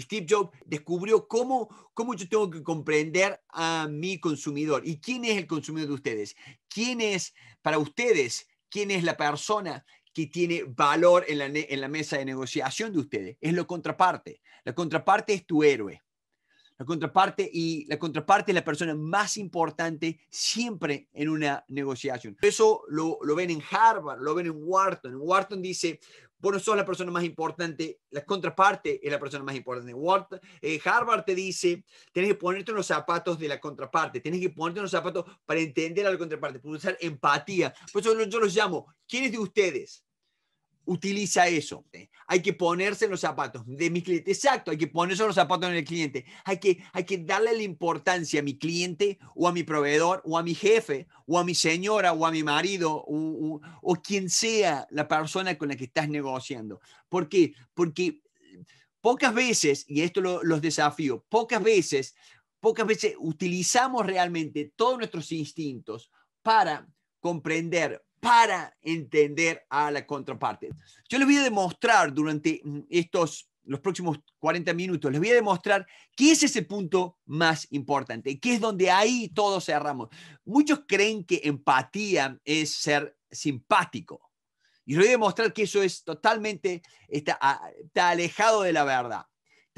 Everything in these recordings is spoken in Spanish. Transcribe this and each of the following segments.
Steve Jobs descubrió cómo, cómo yo tengo que comprender a mi consumidor. ¿Y quién es el consumidor de ustedes? ¿Quién es para ustedes? ¿Quién es la persona que tiene valor en la, en la mesa de negociación de ustedes? Es lo contraparte. La contraparte es tu héroe. La contraparte y la contraparte es la persona más importante siempre en una negociación. Eso lo, lo ven en Harvard, lo ven en Wharton. Wharton dice, bueno sos la persona más importante, la contraparte es la persona más importante. Wharton, eh, Harvard te dice, tienes que ponerte los zapatos de la contraparte, tienes que ponerte los zapatos para entender a la contraparte, para usar empatía. Por eso yo los llamo, ¿quiénes de ustedes utiliza eso. ¿eh? Hay que ponerse los zapatos de mi cliente. Exacto, hay que ponerse los zapatos del cliente. Hay que, hay que darle la importancia a mi cliente o a mi proveedor o a mi jefe o a mi señora o a mi marido o, quien sea la persona con la que estás negociando. ¿Por Porque pocas veces, y esto los desafío, pocas veces, pocas veces utilizamos realmente todos nuestros instintos para comprender para entender a la contraparte. Yo les voy a demostrar durante mm, estos los próximos 40 minutos, les voy a demostrar qué es ese punto más importante, qué es donde ahí todos cerramos. Muchos creen que empatía es ser simpático. Y les voy a demostrar que eso es totalmente, está ah, alejado de la verdad.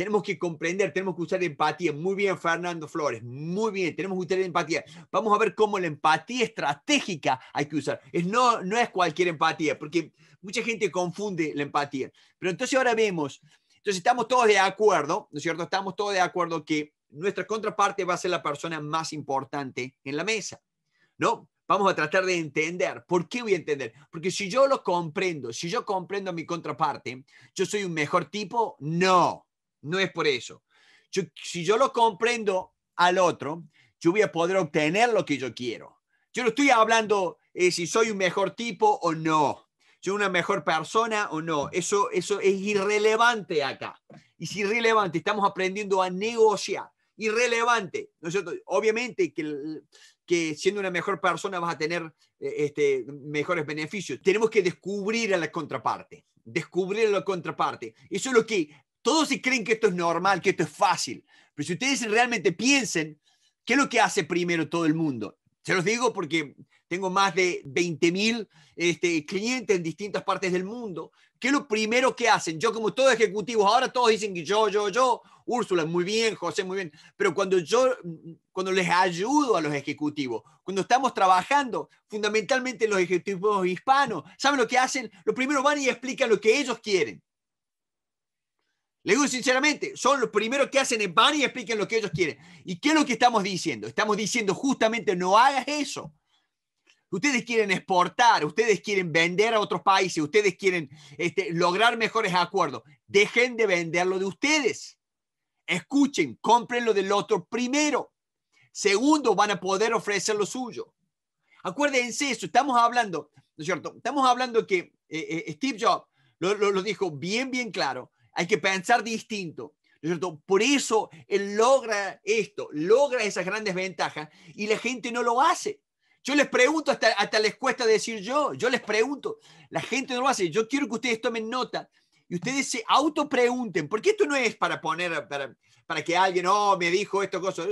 Tenemos que comprender, tenemos que usar empatía. Muy bien, Fernando Flores, muy bien, tenemos que usar empatía. Vamos a ver cómo la empatía estratégica hay que usar. Es no, no es cualquier empatía, porque mucha gente confunde la empatía. Pero entonces ahora vemos, entonces estamos todos de acuerdo, ¿no es cierto? Estamos todos de acuerdo que nuestra contraparte va a ser la persona más importante en la mesa, ¿no? Vamos a tratar de entender. ¿Por qué voy a entender? Porque si yo lo comprendo, si yo comprendo a mi contraparte, ¿yo soy un mejor tipo? No. No es por eso. si yo lo comprendo al otro, yo voy a poder obtener lo que yo quiero. Yo no estoy hablando eh, si soy un mejor tipo o no, soy una mejor persona o no. Eso, eso es irrelevante acá. Y es irrelevante, estamos aprendiendo a negociar. Irrelevante. obviamente que, que siendo una mejor persona vas a tener eh, este, mejores beneficios. Tenemos que descubrir a la contraparte descubrir a la contraparte. Eso es lo que todos se creen que esto es normal, que esto es fácil, pero si ustedes realmente piensen, ¿qué es lo que hace primero todo el mundo? Se los digo porque tengo más de 20.000 mil este, clientes en distintas partes del mundo. ¿Qué es lo primero que hacen? Yo como todo ejecutivos, ahora todos dicen que yo, yo, yo, Úrsula, muy bien, José, muy bien. Pero cuando yo, cuando les ayudo a los ejecutivos, cuando estamos trabajando, fundamentalmente los ejecutivos hispanos, ¿saben lo que hacen? Lo primero van y explican lo que ellos quieren. Le digo sinceramente, son los primeros que hacen en van y explican lo que ellos quieren. ¿Y qué es lo que estamos diciendo? Estamos diciendo justamente no hagas eso. Ustedes quieren exportar, ustedes quieren vender a otros países, ustedes quieren este, lograr mejores acuerdos. Dejen de vender lo de ustedes. Escuchen, compren lo del otro primero. Segundo, van a poder ofrecer lo suyo. Acuérdense eso, estamos hablando, ¿no es cierto? Estamos hablando que eh, eh, Steve Jobs lo dijo bien, bien claro hay que pensar distinto. Por eso él logra esto, logra esas grandes ventajas y la gente no lo hace. Yo les pregunto, hasta, hasta les cuesta decir yo, yo les pregunto, la gente no lo hace. Yo quiero que ustedes tomen nota y ustedes se autopregunten, porque esto no es para poner, para, que alguien, oh, me dijo esto, cosa.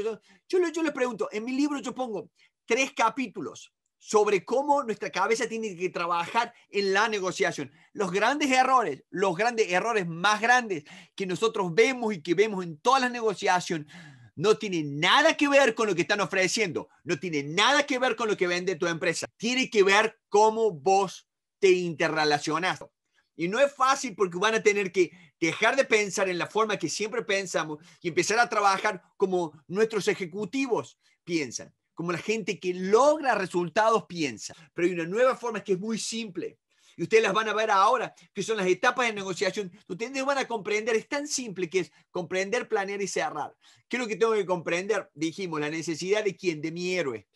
Yo, yo les pregunto, en mi libro yo pongo tres capítulos sobre cómo nuestra cabeza tiene que trabajar en la negociación. Los grandes errores, los grandes errores más grandes que nosotros vemos y que vemos en todas las negociaciones, no tienen nada que ver con lo que están ofreciendo, no tienen nada que ver con lo que vende tu empresa, tiene que ver cómo vos te interrelacionas. Y no es fácil porque van a tener que dejar de pensar en la forma que siempre pensamos y empezar a trabajar como nuestros ejecutivos piensan como la gente que logra resultados piensa. Pero hay una nueva forma que es muy simple. Y ustedes las van a ver ahora, que son las etapas de negociación. Ustedes van a comprender, es tan simple que es comprender, planear y cerrar. ¿Qué es lo que tengo que comprender? Dijimos, la necesidad de quién, de mi héroe.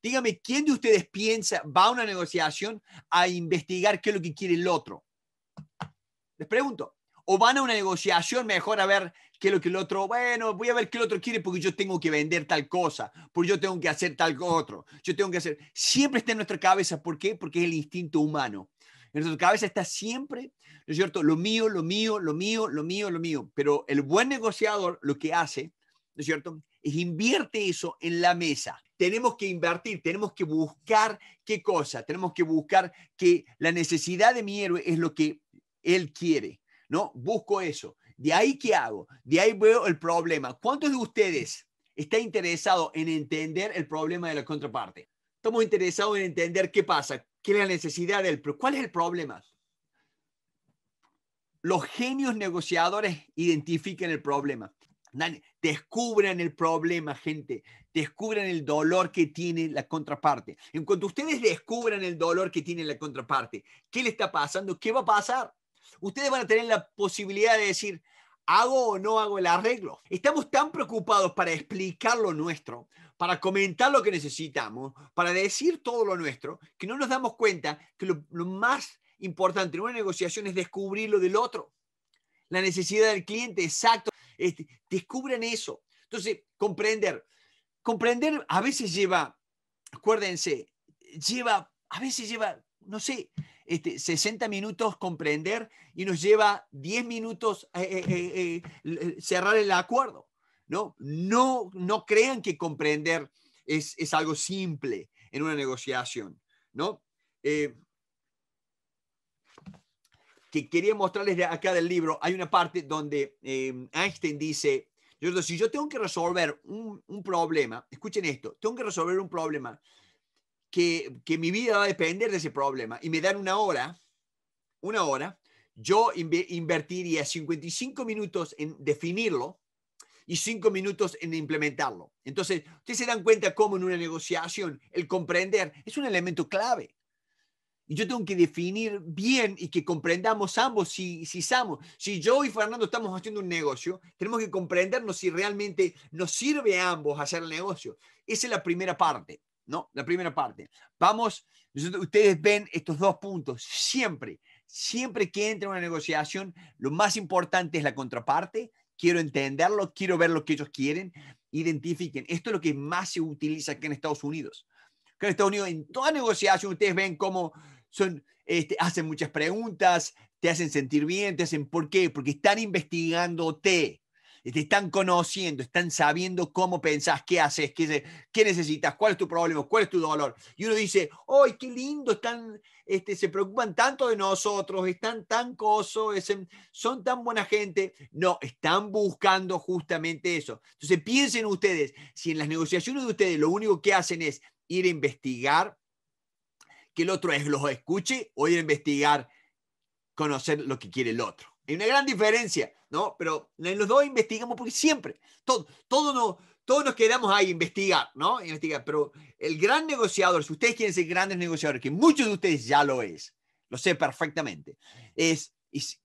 Dígame, ¿quién de ustedes piensa, va a una negociación a investigar qué es lo que quiere el otro? Les pregunto. O van a una negociación mejor a ver que lo que el otro, bueno, voy a ver qué el otro quiere porque yo tengo que vender tal cosa, porque yo tengo que hacer tal otro, yo tengo que hacer. Siempre está en nuestra cabeza, ¿por qué? Porque es el instinto humano. En nuestra cabeza está siempre, ¿no es cierto? Lo mío, lo mío, lo mío, lo mío, lo mío. Pero el buen negociador lo que hace, ¿no es cierto? Es invierte eso en la mesa. Tenemos que invertir, tenemos que buscar qué cosa, tenemos que buscar que la necesidad de mi héroe es lo que él quiere, ¿no? Busco eso. De ahí, ¿qué hago? De ahí veo el problema. ¿Cuántos de ustedes están interesados en entender el problema de la contraparte? Estamos interesados en entender qué pasa, qué es la necesidad del... ¿Cuál es el problema? Los genios negociadores identifican el problema. Descubran el problema, gente. Descubran el dolor que tiene la contraparte. En cuanto ustedes descubran el dolor que tiene la contraparte, ¿qué le está pasando? ¿Qué va a pasar? Ustedes van a tener la posibilidad de decir, ¿hago o no hago el arreglo? Estamos tan preocupados para explicar lo nuestro, para comentar lo que necesitamos, para decir todo lo nuestro, que no nos damos cuenta que lo, más importante en una negociación es descubrir lo del otro, la necesidad del cliente, exacto. descubren descubran eso. Entonces, comprender. Comprender a veces lleva, acuérdense, lleva, a veces lleva, no sé, este, 60 minutos comprender y nos lleva 10 minutos eh, eh, eh, cerrar el acuerdo. ¿no? No, no crean que comprender es, es algo simple en una negociación. ¿no? que quería mostrarles de acá del libro, hay una parte donde Einstein dice, yo, si yo tengo que resolver un, un problema, escuchen esto, tengo que resolver un problema que, mi vida va a depender de ese problema y me dan una hora, una hora, yo invertiría 55 minutos en definirlo y 5 minutos en implementarlo. Entonces, ustedes se dan cuenta cómo en una negociación el comprender es un elemento clave. Y yo tengo que definir bien y que comprendamos ambos si, si somos. Si yo y Fernando estamos haciendo un negocio, tenemos que comprendernos si realmente nos sirve a ambos hacer el negocio. Esa es la primera parte. ¿no? La primera parte. Vamos, ustedes ven estos dos puntos siempre. Siempre que entra una negociación, lo más importante es la contraparte. Quiero entenderlo, quiero ver lo que ellos quieren. Identifiquen. Esto es lo que más se utiliza aquí en Estados Unidos. Que en Estados Unidos, en toda negociación, ustedes ven cómo son, este, hacen muchas preguntas, te hacen sentir bien, te hacen por qué, porque están investigándote están conociendo, están sabiendo cómo pensás, qué haces, qué, necesitas, cuál es tu problema, cuál es tu dolor. Y uno dice, ¡ay, qué lindo! Están, este, se preocupan tanto de nosotros, están tan cosos, son tan buena gente. No, están buscando justamente eso. Entonces piensen ustedes, si en las negociaciones de ustedes lo único que hacen es ir a investigar, que el otro los escuche o ir a investigar, conocer lo que quiere el otro. Hay una gran diferencia, ¿no? Pero los dos investigamos porque siempre, todo, todo no, todos nos quedamos ahí investigar, ¿no? Investigar, pero el gran negociador, si ustedes quieren ser grandes negociadores, que muchos de ustedes ya lo es, lo sé perfectamente, es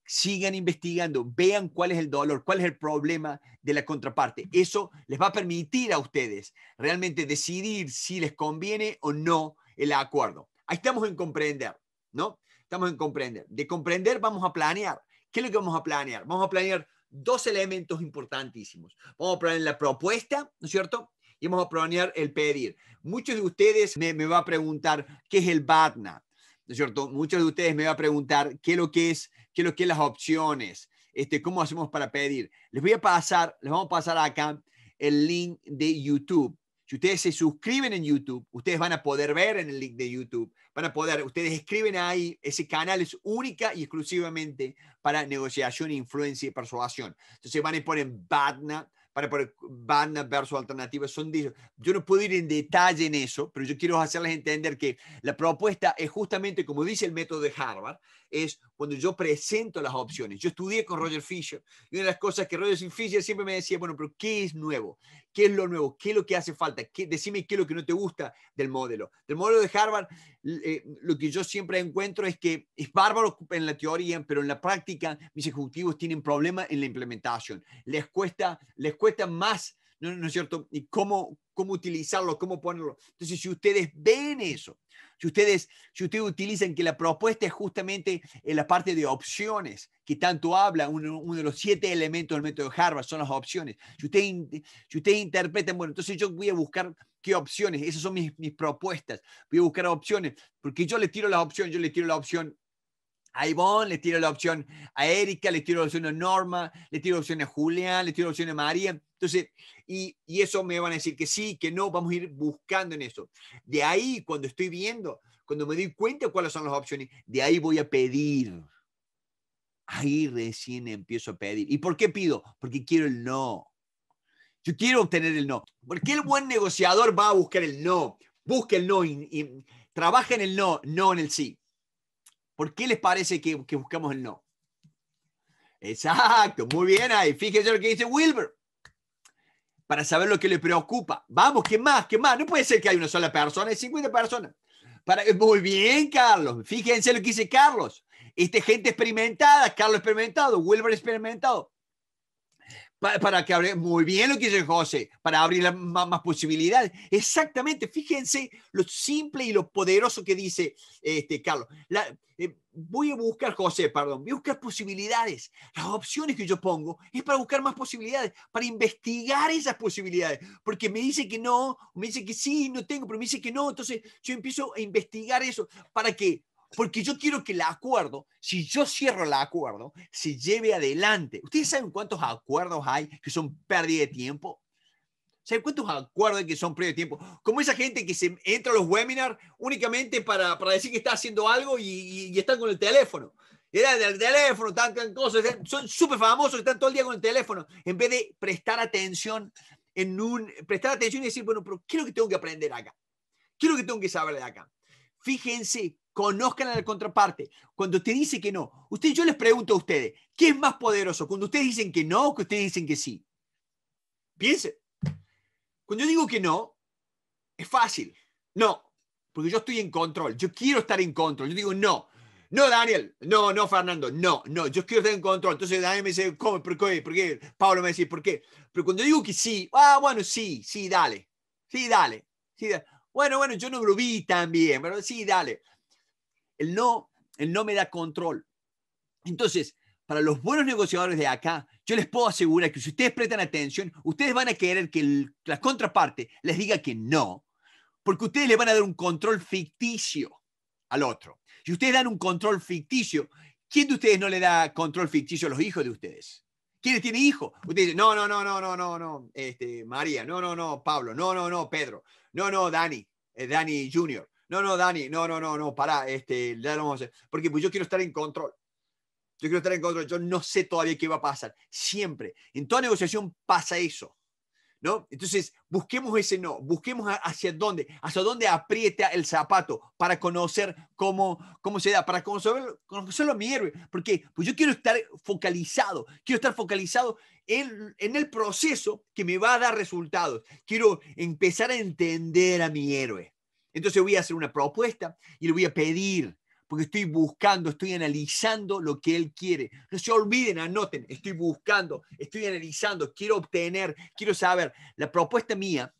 sigan investigando, vean cuál es el dolor, cuál es el problema de la contraparte. Eso les va a permitir a ustedes realmente decidir si les conviene o no el acuerdo. Ahí estamos en comprender, ¿no? Estamos en comprender. De comprender vamos a planear. ¿Qué es lo que vamos a planear? Vamos a planear dos elementos importantísimos. Vamos a planear la propuesta, ¿no es cierto? Y vamos a planear el pedir. Muchos de ustedes me, van a preguntar qué es el BATNA, ¿no es cierto? Muchos de ustedes me van a preguntar qué es lo que es, qué es lo que es las opciones, este, cómo hacemos para pedir. Les voy a pasar, les vamos a pasar acá el link de YouTube si ustedes se suscriben en YouTube, ustedes van a poder ver en el link de YouTube, van a poder, ustedes escriben ahí, ese canal es única y exclusivamente para negociación, influencia y persuasión. Entonces van a poner Batna, para poner Batna versus alternativa, son Yo no puedo ir en detalle en eso, pero yo quiero hacerles entender que la propuesta es justamente como dice el método de Harvard, es cuando yo presento las opciones. Yo estudié con Roger Fisher y una de las cosas que Roger Fisher siempre me decía, bueno, pero ¿qué es nuevo? ¿Qué es lo nuevo? ¿Qué es lo que hace falta? ¿Qué, decime qué es lo que no te gusta del modelo. Del modelo de Harvard, eh, lo que yo siempre encuentro es que es bárbaro en la teoría, pero en la práctica mis ejecutivos tienen problemas en la implementación. Les cuesta, les cuesta más, ¿no, es cierto? Y cómo, cómo utilizarlo, cómo ponerlo. Entonces, si ustedes ven eso, si ustedes, si ustedes utilizan que la propuesta es justamente en la parte de opciones, que tanto habla, uno, de los siete elementos del método de Harvard son las opciones. Si ustedes, si ustedes interpretan, bueno, entonces yo voy a buscar qué opciones, esas son mis, mis propuestas, voy a buscar opciones, porque yo le tiro las opciones, yo le tiro la opción a Ivonne, le tiro la opción a Erika, le tiro la opción a Norma, le tiro la opción a Julián, le tiro la opción a María. Entonces, y, eso me van a decir que sí, que no, vamos a ir buscando en eso. De ahí, cuando estoy viendo, cuando me doy cuenta cuáles son las opciones, de ahí voy a pedir. Ahí recién empiezo a pedir. ¿Y por qué pido? Porque quiero el no. Yo quiero obtener el no. Porque el buen negociador va a buscar el no. Busca el no y, y trabaja en el no, no en el sí. ¿Por qué les parece que, buscamos el no? Exacto, muy bien ahí. Fíjense lo que dice Wilbur. Para saber lo que le preocupa. Vamos, ¿qué más? ¿Qué más? No puede ser que haya una sola persona, hay 50 personas. Para, eh, muy bien, Carlos. Fíjense lo que dice Carlos. Esta gente experimentada, Carlos experimentado, Wilbur experimentado para que abra, muy bien lo que dice José, para abrir más, posibilidades. Exactamente, fíjense lo simple y lo poderoso que dice este, Carlos. La, eh, voy a buscar, José, perdón, voy a buscar posibilidades. Las opciones que yo pongo es para buscar más posibilidades, para investigar esas posibilidades, porque me dice que no, me dice que sí, no tengo, pero me dice que no, entonces yo empiezo a investigar eso para que porque yo quiero que el acuerdo, si yo cierro el acuerdo, se lleve adelante. ¿Ustedes saben cuántos acuerdos hay que son pérdida de tiempo? ¿Saben cuántos acuerdos hay que son pérdida de tiempo? Como esa gente que se entra a los webinars únicamente para, para decir que está haciendo algo y, están con el teléfono. Era del teléfono, están con cosas. Son súper famosos, están todo el día con el teléfono. En vez de prestar atención en un, prestar atención y decir, bueno, pero ¿qué es lo que tengo que aprender acá? ¿Qué es lo que tengo que saber de acá? Fíjense Conozcan a la contraparte. Cuando te dice que no, usted, yo les pregunto a ustedes, ¿qué es más poderoso? Cuando ustedes dicen que no o que ustedes dicen que sí. Piense. Cuando yo digo que no, es fácil. No, porque yo estoy en control. Yo quiero estar en control. Yo digo no. No, Daniel. No, no, Fernando. No, no, yo quiero estar en control. Entonces Daniel me dice, ¿cómo? ¿Por qué? ¿Por qué? Pablo me dice, ¿por qué? Pero cuando digo que sí, ah, bueno, sí, sí, dale. Sí, dale. Sí, Bueno, bueno, yo no lo vi tan bien, pero sí, dale. El no, el no me da control. Entonces, para los buenos negociadores de acá, yo les puedo asegurar que si ustedes prestan atención, ustedes van a querer que la contraparte les diga que no, porque ustedes le van a dar un control ficticio al otro. Si ustedes dan un control ficticio, ¿quién de ustedes no le da control ficticio a los hijos de ustedes? ¿Quiénes tiene hijos? Ustedes dicen, no, no, no, no, no, no, no, este, María, no, no, no, Pablo, no, no, no, Pedro, no, no, Dani, Dani Junior, no, no, Dani, no, no, no, no, para. este, ya lo vamos Porque pues yo quiero estar en control. Yo quiero estar en control. Yo no sé todavía qué va a pasar. Siempre. En toda negociación pasa eso. ¿No? Entonces, busquemos ese no, busquemos hacia dónde, hacia dónde aprieta el zapato para conocer cómo, cómo se da, para conocerlo, conocerlo a mi héroe, porque pues yo quiero estar focalizado, quiero estar focalizado en, el proceso que me va a dar resultados, quiero empezar a entender a mi héroe. Entonces voy a hacer una propuesta y le voy a pedir, porque estoy buscando, estoy analizando lo que él quiere. No se olviden, anoten, estoy buscando, estoy analizando, quiero obtener, quiero saber. La propuesta mía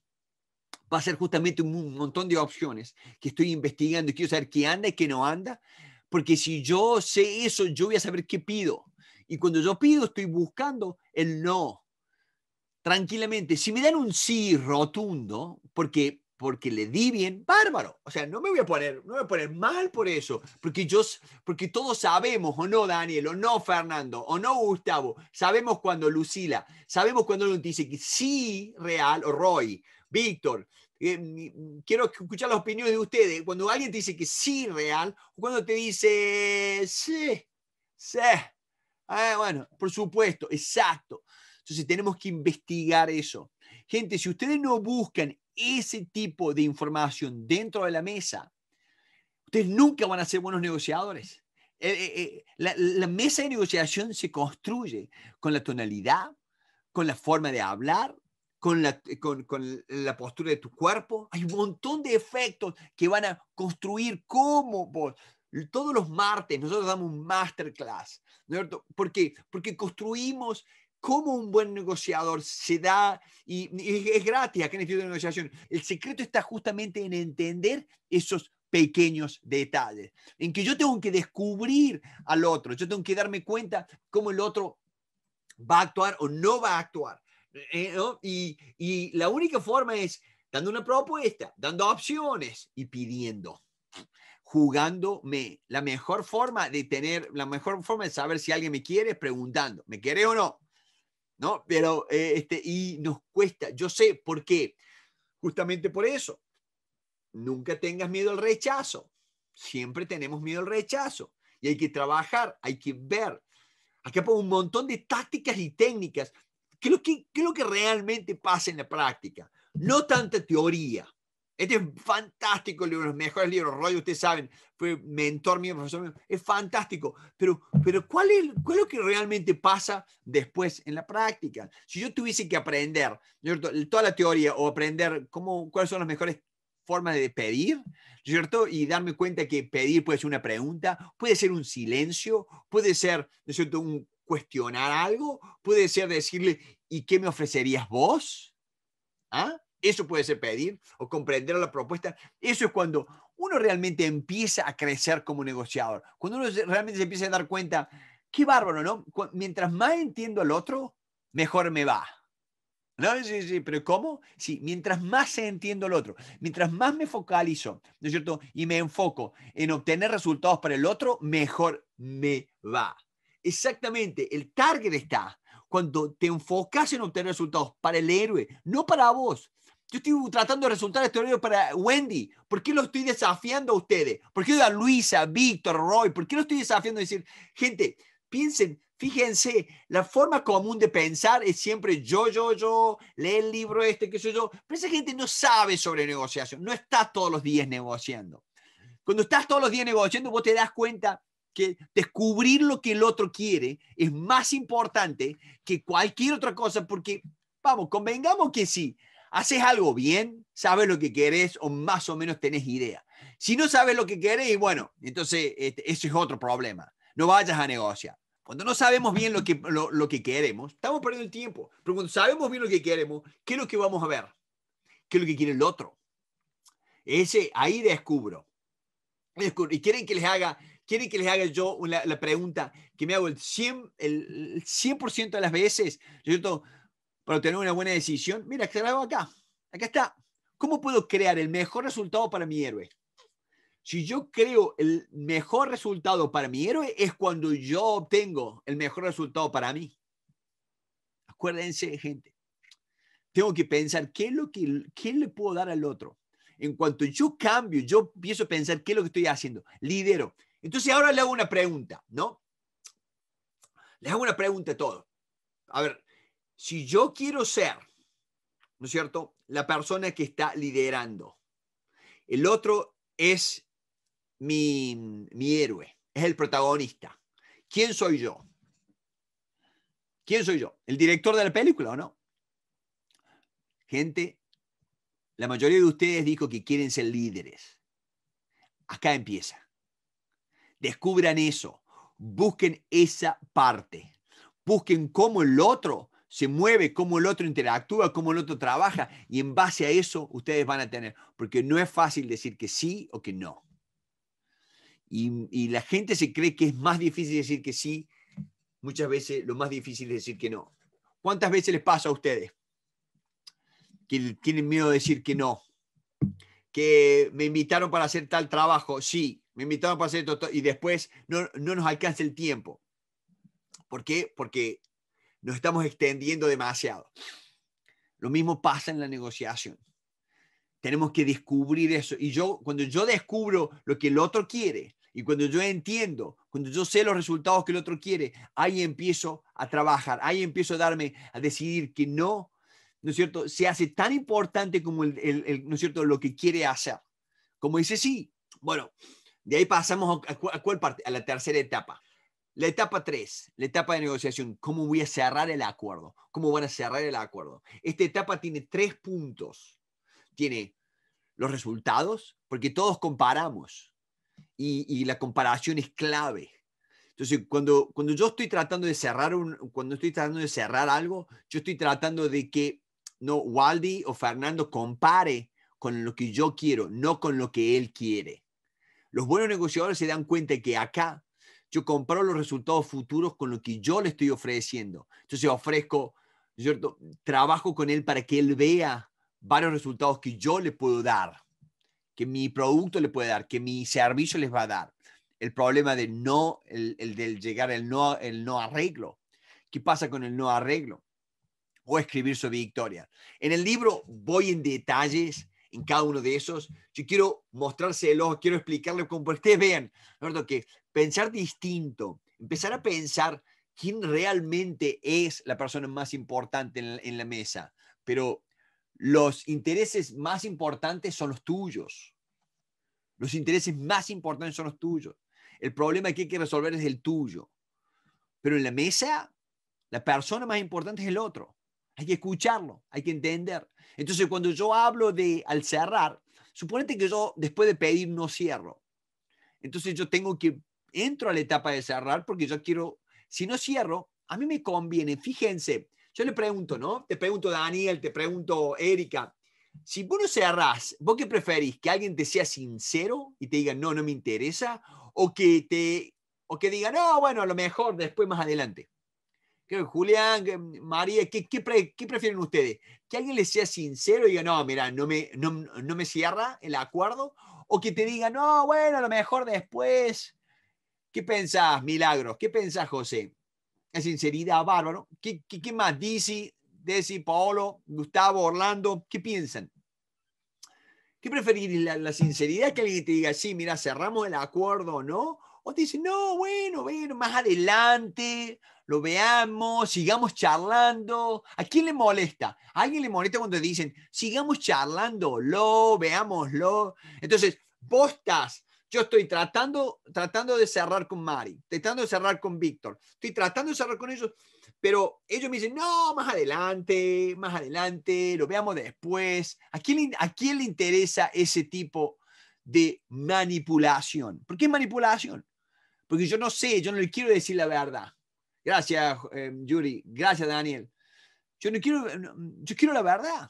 va a ser justamente un montón de opciones que estoy investigando y quiero saber qué anda y qué no anda, porque si yo sé eso, yo voy a saber qué pido. Y cuando yo pido, estoy buscando el no. Tranquilamente, si me dan un sí rotundo, porque porque le di bien, bárbaro. O sea, no me voy a poner, no me a poner mal por eso, porque porque todos sabemos, o no Daniel, o no Fernando, o no Gustavo, sabemos cuando Lucila, sabemos cuando nos dice que sí, real, o Roy, Víctor. Eh, mm, quiero escuchar las opiniones de ustedes. Cuando alguien te dice que sí, real, o cuando te dice sí, sí. Eh, bueno, por supuesto, exacto. Entonces tenemos que investigar eso. Gente, si ustedes no buscan ese tipo de información dentro de la mesa, ustedes nunca van a ser buenos negociadores. Eh, eh, eh, la, mesa de negociación se construye con la tonalidad, con la forma de hablar, con la, con, la, postura de tu cuerpo. Hay un montón de efectos que van a construir cómo vos. Todos los martes nosotros damos un masterclass, ¿no? ¿Por qué? Porque construimos cómo un buen negociador se da, y, es gratis acá en el de Negociación, el secreto está justamente en entender esos pequeños detalles, en que yo tengo que descubrir al otro, yo tengo que darme cuenta cómo el otro va a actuar o no va a actuar. Eh, eh, y, y, la única forma es dando una propuesta, dando opciones y pidiendo, jugándome. La mejor forma de tener, la mejor forma de saber si alguien me quiere es preguntando, ¿me quiere o no? ¿no? Pero, eh, este, y nos cuesta, yo sé por qué, justamente por eso. Nunca tengas miedo al rechazo, siempre tenemos miedo al rechazo y hay que trabajar, hay que ver. Acá pongo un montón de tácticas y técnicas. ¿Qué que, qué es lo que realmente pasa en la práctica? No tanta teoría, este es fantástico libro, los mejores libros. Roy, ustedes saben, fue mentor mío, profesor mío. Es fantástico. Pero, pero ¿cuál, es, ¿cuál es lo que realmente pasa después en la práctica? Si yo tuviese que aprender toda la teoría o aprender cómo, cuáles son las mejores formas de pedir, ¿cierto? Y darme cuenta que pedir puede ser una pregunta, puede ser un silencio, puede ser, cierto?, un cuestionar algo, puede ser decirle, ¿y qué me ofrecerías vos? ¿Ah? Eso puede ser pedir o comprender la propuesta. Eso es cuando uno realmente empieza a crecer como negociador. Cuando uno realmente se empieza a dar cuenta, qué bárbaro, ¿no? Mientras más entiendo al otro, mejor me va. No, sí, sí, pero ¿cómo? Sí, mientras más entiendo al otro, mientras más me focalizo, ¿no es cierto? Y me enfoco en obtener resultados para el otro, mejor me va. Exactamente, el target está cuando te enfocas en obtener resultados para el héroe, no para vos. Yo estoy tratando de resultar este horario para Wendy. ¿Por qué lo estoy desafiando a ustedes? ¿Por qué a Luisa, Víctor, Roy? ¿Por qué lo estoy desafiando a decir, gente, piensen, fíjense, la forma común de pensar es siempre yo, yo, yo, lee el libro este, qué sé yo. Pero esa gente no sabe sobre negociación, no está todos los días negociando. Cuando estás todos los días negociando, vos te das cuenta que descubrir lo que el otro quiere es más importante que cualquier otra cosa, porque, vamos, convengamos que si haces algo bien, sabes lo que querés o más o menos tenés idea. Si no sabes lo que querés, bueno, entonces este, eso es otro problema. No vayas a negociar. Cuando no sabemos bien lo que, que queremos, estamos perdiendo el tiempo. Pero cuando sabemos bien lo que queremos, ¿qué es lo que vamos a ver? ¿Qué es lo que quiere el otro? Ese, ahí descubro. Y quieren que les haga ¿Quieren que les haga yo la pregunta que me hago el 100%, el de las veces, ¿cierto? Para tener una buena decisión. Mira, que hago acá. Acá está. ¿Cómo puedo crear el mejor resultado para mi héroe? Si yo creo el mejor resultado para mi héroe es cuando yo obtengo el mejor resultado para mí. Acuérdense, gente. Tengo que pensar qué es lo que qué le puedo dar al otro. En cuanto yo cambio, yo empiezo a pensar qué es lo que estoy haciendo. Lidero. Entonces ahora le hago una pregunta, ¿no? Les hago una pregunta a todos. A ver, si yo quiero ser, ¿no es cierto?, la persona que está liderando, el otro es mi, mi héroe, es el protagonista. ¿Quién soy yo? ¿Quién soy yo? ¿El director de la película o no? Gente, la mayoría de ustedes dijo que quieren ser líderes. Acá empieza. Descubran eso, busquen esa parte, busquen cómo el otro se mueve, cómo el otro interactúa, cómo el otro trabaja, y en base a eso ustedes van a tener, porque no es fácil decir que sí o que no. Y, la gente se cree que es más difícil decir que sí, muchas veces lo más difícil es decir que no. ¿Cuántas veces les pasa a ustedes que tienen miedo de decir que no? Que me invitaron para hacer tal trabajo, sí, me invitamos para hacer esto, y después no, no nos alcanza el tiempo. ¿Por qué? Porque nos estamos extendiendo demasiado. Lo mismo pasa en la negociación. Tenemos que descubrir eso. Y yo, cuando yo descubro lo que el otro quiere, y cuando yo entiendo, cuando yo sé los resultados que el otro quiere, ahí empiezo a trabajar, ahí empiezo a darme, a decidir que no, ¿no es cierto? Se hace tan importante como el, el ¿no es cierto?, lo que quiere hacer. Como dice, sí, bueno, de ahí pasamos a, la tercera etapa. La etapa 3, la etapa de negociación, cómo voy a cerrar el acuerdo, cómo van a cerrar el acuerdo. Esta etapa tiene tres puntos. Tiene los resultados, porque todos comparamos y, la comparación es clave. Entonces, cuando, cuando yo estoy tratando de cerrar cuando estoy tratando de cerrar algo, yo estoy tratando de que no Waldi o Fernando compare con lo que yo quiero, no con lo que él quiere. Los buenos negociadores se dan cuenta que acá yo comparo los resultados futuros con lo que yo le estoy ofreciendo. Entonces ofrezco, ¿cierto? trabajo con él para que él vea varios resultados que yo le puedo dar, que mi producto le puede dar, que mi servicio les va a dar. El problema de no, el, del llegar al no, el no arreglo. ¿Qué pasa con el no arreglo? O escribir su victoria. En el libro voy en detalles en cada uno de esos. Yo quiero mostrárselos, quiero explicarles como ustedes vean, cierto? Que pensar distinto, empezar a pensar quién realmente es la persona más importante en la mesa, pero los intereses más importantes son los tuyos. Los intereses más importantes son los tuyos. El problema que hay que resolver es el tuyo. Pero en la mesa, la persona más importante es el otro. Hay que escucharlo, hay que entender. Entonces, cuando yo hablo de al cerrar, suponete que yo después de pedir no cierro. Entonces yo tengo que, entro a la etapa de cerrar porque yo quiero, si no cierro, a mí me conviene, fíjense, yo le pregunto, ¿no? Te pregunto Daniel, te pregunto Erika, si vos no cerrás, ¿vos qué preferís? ¿Que alguien te sea sincero y te diga, no, no me interesa? ¿O que, te, o que diga, no, bueno, a lo mejor después más adelante? Julián, María, ¿qué, prefieren ustedes? ¿Que alguien les sea sincero y diga, no, mira, no me, no, me cierra el acuerdo? ¿O que te diga, no, bueno, a lo mejor después? ¿Qué pensás, Milagros? ¿Qué pensás, José? La sinceridad, bárbaro. ¿Qué, más? Dizzy, Desi, Paolo, Gustavo, Orlando, ¿qué piensan? ¿Qué preferís? La, sinceridad que alguien te diga, sí, mira, cerramos el acuerdo, ¿no? O te dice, no, bueno, bueno, más adelante, lo veamos, sigamos charlando. ¿A quién le molesta? ¿A alguien le molesta cuando dicen, sigamos charlando, lo, veámoslo? Entonces, postas. Yo estoy tratando, tratando de cerrar con Mari, tratando de cerrar con Víctor, estoy tratando de cerrar con ellos, pero ellos me dicen, no, más adelante, más adelante, lo veamos después. ¿A quién, a quién le interesa ese tipo de manipulación? ¿Por qué manipulación? Porque yo no sé, yo no le quiero decir la verdad. Gracias, eh, Yuri. Gracias, Daniel. Yo no quiero, yo quiero la verdad.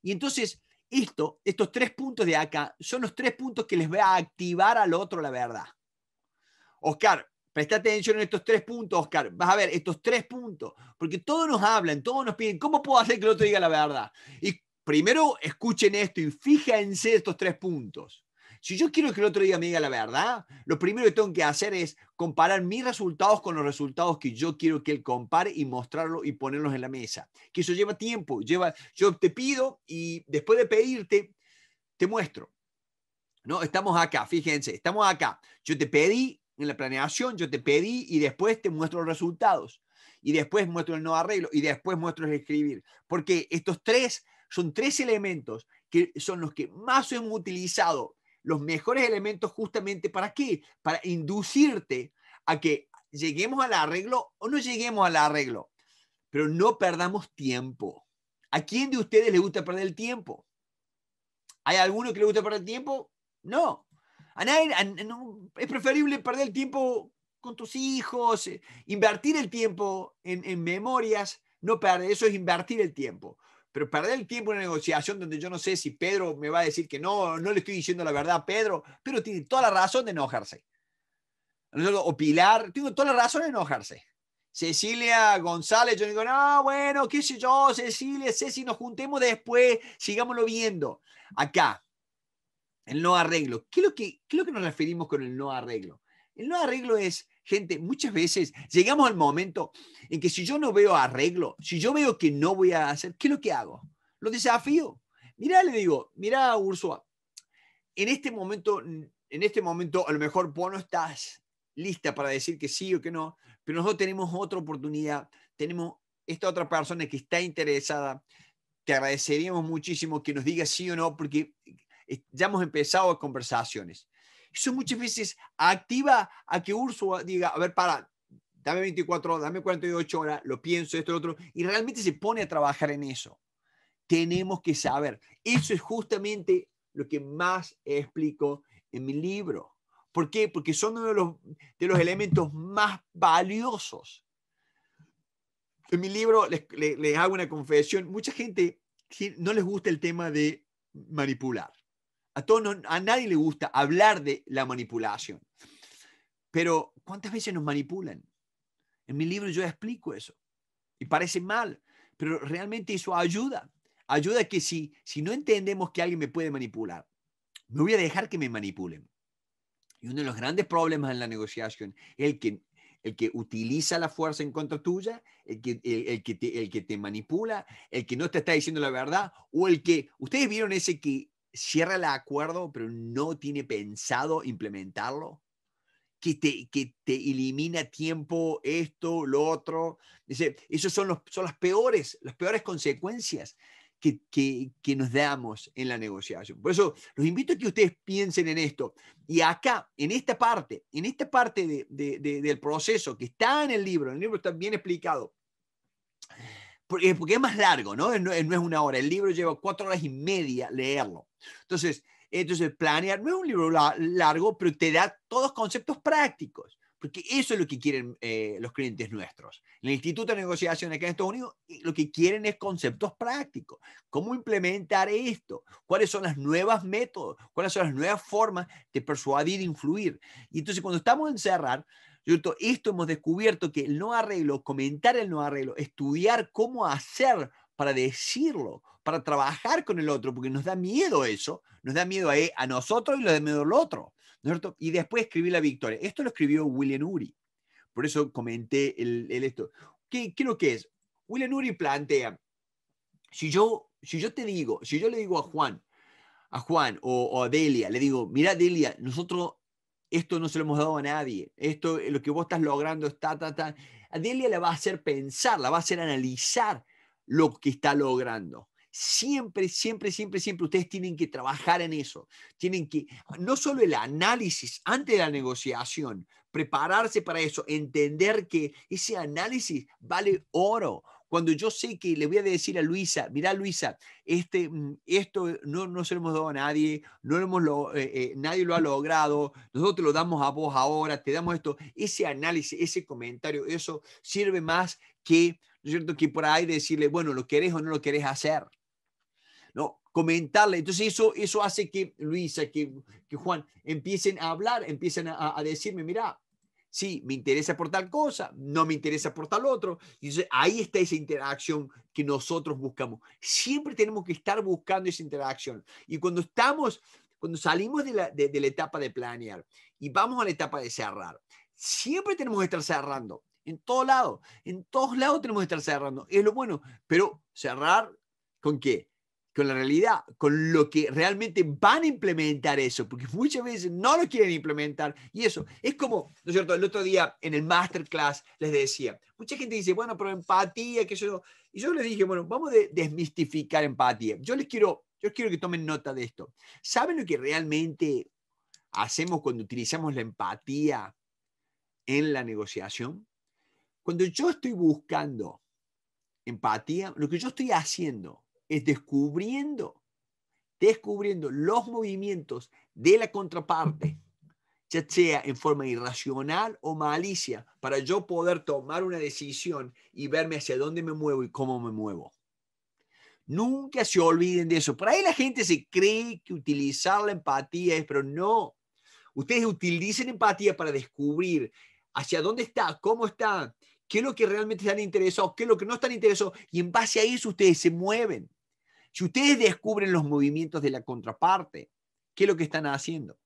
Y entonces, esto, estos tres puntos de acá, son los tres puntos que les va a activar al otro la verdad. Oscar, presta atención en estos tres puntos, Oscar. Vas a ver, estos tres puntos, porque todos nos hablan, todos nos piden, ¿cómo puedo hacer que el otro diga la verdad? Y primero escuchen esto y fíjense estos tres puntos. Si yo quiero que el otro día me diga la verdad, lo primero que tengo que hacer es comparar mis resultados con los resultados que yo quiero que él compare y mostrarlo y ponerlos en la mesa. Que eso lleva tiempo, lleva, yo te pido y después de pedirte, te muestro. No, estamos acá, fíjense, estamos acá. Yo te pedí en la planeación, yo te pedí y después te muestro los resultados. Y después muestro el no arreglo y después muestro el escribir. Porque estos tres son tres elementos que son los que más hemos utilizado los mejores elementos justamente para qué? Para inducirte a que lleguemos al arreglo o no lleguemos al arreglo, pero no perdamos tiempo. ¿A quién de ustedes le gusta perder el tiempo? ¿Hay alguno que le gusta perder el tiempo? No. A es preferible perder el tiempo con tus hijos, eh, invertir el tiempo en, en memorias, no perder, eso es invertir el tiempo pero perder el tiempo en una negociación donde yo no sé si Pedro me va a decir que no, no le estoy diciendo la verdad a Pedro, pero tiene toda la razón de enojarse. O Pilar, tiene toda la razón de enojarse. Cecilia González, yo digo, no, bueno, qué sé yo, Cecilia, si nos juntemos después, sigámoslo viendo. Acá, el no arreglo. ¿Qué lo que, qué es lo que nos referimos con el no arreglo? El no arreglo es Gente, muchas veces llegamos al momento en que si yo no veo arreglo, si yo veo que no voy a hacer, ¿qué es lo que hago? Lo desafío. Mira, le digo, mirá, Ursula, en este momento, en este momento a lo mejor vos no estás lista para decir que sí o que no, pero nosotros tenemos otra oportunidad, tenemos esta otra persona que está interesada, te agradeceríamos muchísimo que nos digas sí o no, porque eh, ya hemos empezado conversaciones. Eso muchas veces activa a que Urso diga, a ver, para, dame 24, horas, dame 48 horas, lo pienso, esto, lo otro, y realmente se pone a trabajar en eso. Tenemos que saber. Eso es justamente lo que más explico en mi libro. ¿Por qué? Porque son uno de los, de los elementos más valiosos. En mi libro les hago una confesión. Mucha gente no les gusta el tema de manipular. A, a nadie le gusta hablar de la manipulación. Pero ¿cuántas veces nos manipulan? En mi libro yo explico eso. Y parece mal, pero realmente eso ayuda. Ayuda que si, si no entendemos que alguien me puede manipular, no voy a dejar que me manipulen. Y uno de los grandes problemas en la negociación es el que, el que utiliza la fuerza en contra tuya, el que, el, que te, el que te manipula, el que no te está diciendo la verdad, o el que, ustedes vieron ese que cierra el acuerdo, pero no tiene pensado implementarlo, que te, que te elimina tiempo, esto, lo otro. Dice, esos son, los, son las, peores, las peores consecuencias que, nos damos en la negociación. Por eso los invito a que ustedes piensen en esto. Y acá, en esta parte, en esta parte del proceso que está en el libro, el libro está bien explicado, porque, porque es más largo, ¿no? ¿no? es una hora, el libro lleva cuatro horas y media leerlo. Entonces, entonces planear no es un libro largo, pero te da todos conceptos prácticos, porque eso es lo que quieren eh, los clientes nuestros. En el Instituto de Negociación acá en Estados Unidos, lo que quieren es conceptos prácticos. ¿Cómo implementar esto? ¿Cuáles son las nuevas métodos? ¿Cuáles son las nuevas formas de persuadir, e influir? Y entonces, cuando estamos en cerrar, esto hemos descubierto que el no arreglo, comentar el no arreglo, estudiar cómo hacer para decirlo, para trabajar con el otro, porque nos da miedo eso, nos da miedo a, eh, nosotros y nos da miedo al otro. Y después escribí la victoria. Esto lo escribió William Uri. Por eso comenté el, esto. ¿Qué, es lo que es? William Uri plantea, si yo, si yo te digo, si yo le digo a Juan, a Juan o, a Delia, le digo, mira Delia, nosotros esto no se lo hemos dado a nadie, esto eh, lo que vos estás logrando está, ta, A Delia la va a hacer pensar, la va a hacer analizar lo que está logrando siempre, siempre, siempre, siempre ustedes tienen que trabajar en eso. Tienen que, no solo el análisis antes de la negociación, prepararse para eso, entender que ese análisis vale oro. Cuando yo sé que le voy a decir a Luisa, mira Luisa, este, mm, esto eh, no, se lo hemos dado a nadie, no lo eh, eh, nadie lo ha logrado, nosotros te lo damos a vos ahora, te damos esto, ese análisis, ese comentario, eso sirve más que, ¿no es cierto?, que por ahí decirle, bueno, lo querés o no lo querés hacer. ¿no? comentarle. Entonces eso, eso hace que Luisa, que, que Juan empiecen a hablar, empiecen a, decirme, mira, sí, me interesa por tal cosa, no me interesa por tal otro. Y ahí está esa interacción que nosotros buscamos. Siempre tenemos que estar buscando esa interacción. Y cuando estamos, cuando salimos de la, etapa de planear y vamos a la etapa de cerrar, siempre tenemos que estar cerrando. En todos lados, en todos lados tenemos que estar cerrando. Es lo bueno, pero cerrar con qué? con la realidad, con lo que realmente van a implementar eso, porque muchas veces no lo quieren implementar y eso es como, ¿no es cierto? El otro día en el masterclass les decía, mucha gente dice, bueno, pero empatía, que yo... Y yo les dije, bueno, vamos a desmistificar empatía. Yo les quiero, yo quiero que tomen nota de esto. ¿Saben lo que realmente hacemos cuando utilizamos la empatía en la negociación? Cuando yo estoy buscando empatía, lo que yo estoy haciendo es descubriendo, descubriendo los movimientos de la contraparte, ya sea en forma irracional o malicia, para yo poder tomar una decisión y verme hacia dónde me muevo y cómo me muevo. Nunca se olviden de eso. Por ahí la gente se cree que utilizar la empatía es, pero no. Ustedes utilicen empatía para descubrir hacia dónde está, cómo está, qué es lo que realmente están interesados, qué es lo que no están interesados, y en base a eso ustedes se mueven. Si ustedes descubren los movimientos de la contraparte, ¿qué es lo que están haciendo?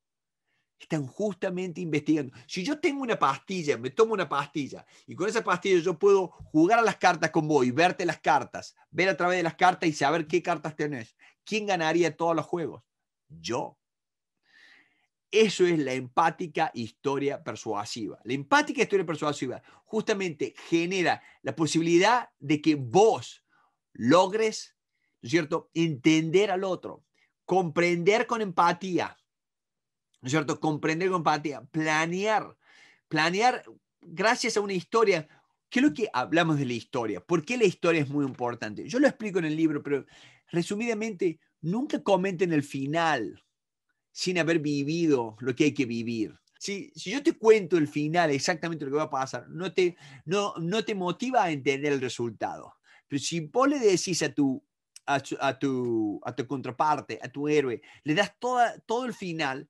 Están justamente investigando. Si yo tengo una pastilla, me tomo una pastilla, y con esa pastilla yo puedo jugar a las cartas con vos y verte las cartas, ver a través de las cartas y saber qué cartas tenés. ¿Quién ganaría todos los juegos? Yo. Eso es la empática historia persuasiva. La empática historia persuasiva justamente genera la posibilidad de que vos logres, ¿no es cierto?, entender al otro, comprender con empatía, ¿no es cierto?, comprender con empatía, planear, planear gracias a una historia. ¿Qué es lo que hablamos de la historia? ¿Por qué la historia es muy importante? Yo lo explico en el libro, pero resumidamente, nunca comenten el final sin haber vivido lo que hay que vivir. Si, si, yo te cuento el final, exactamente lo que va a pasar, no te, no, no te motiva a entender el resultado. Pero si vos le decís a tu, a, tu, a tu contraparte, a tu héroe, le das toda, todo el final,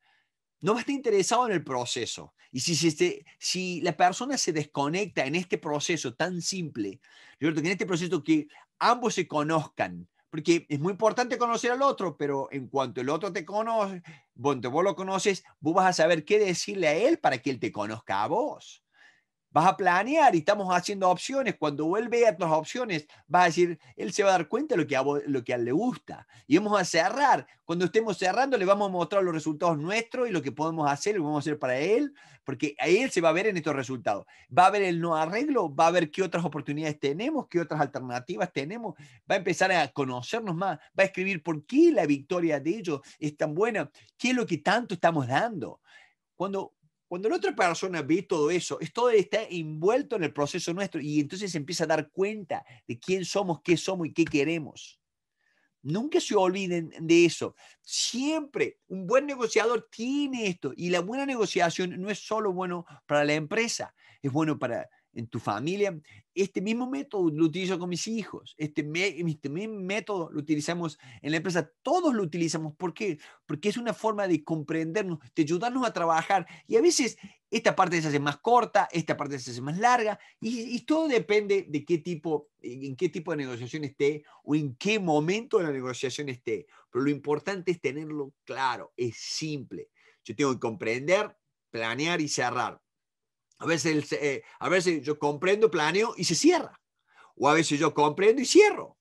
no va a estar interesado en el proceso. Y si, si, si la persona se desconecta en este proceso tan simple, yo en este proceso que ambos se conozcan, porque es muy importante conocer al otro, pero en cuanto el otro te conoce, cuando vos lo conoces, vos vas a saber qué decirle a él para que él te conozca a vos. Vas a planear y estamos haciendo opciones. Cuando vuelve a otras opciones, va a decir, él se va a dar cuenta de lo que lo que a él le gusta. Y vamos a cerrar. Cuando estemos cerrando, le vamos a mostrar los resultados nuestros y lo que podemos hacer, lo vamos a hacer para él, porque a él se va a ver en estos resultados. Va a ver el no arreglo, va a ver qué otras oportunidades tenemos, qué otras alternativas tenemos. Va a empezar a conocernos más, va a escribir por qué la victoria de ellos es tan buena, qué es lo que tanto estamos dando. Cuando cuando la otra persona ve todo eso, es todo está envuelto en el proceso nuestro y entonces empieza a dar cuenta de quién somos, qué somos y qué queremos. Nunca se olviden de eso. Siempre un buen negociador tiene esto y la buena negociación no es solo bueno para la empresa, es bueno para en tu familia. Este mismo método lo utilizo con mis hijos, este, este, mismo método lo utilizamos en la empresa, todos lo utilizamos. ¿Por qué? Porque es una forma de comprendernos, de ayudarnos a trabajar. Y a veces esta parte se hace más corta, esta parte se hace más larga, y, y todo depende de qué tipo, en qué tipo de negociación esté o en qué momento de la negociación esté. Pero lo importante es tenerlo claro, es simple. Yo tengo que comprender, planear y cerrar a veces, eh, a veces yo comprendo, planeo y se cierra. O a veces yo comprendo y cierro.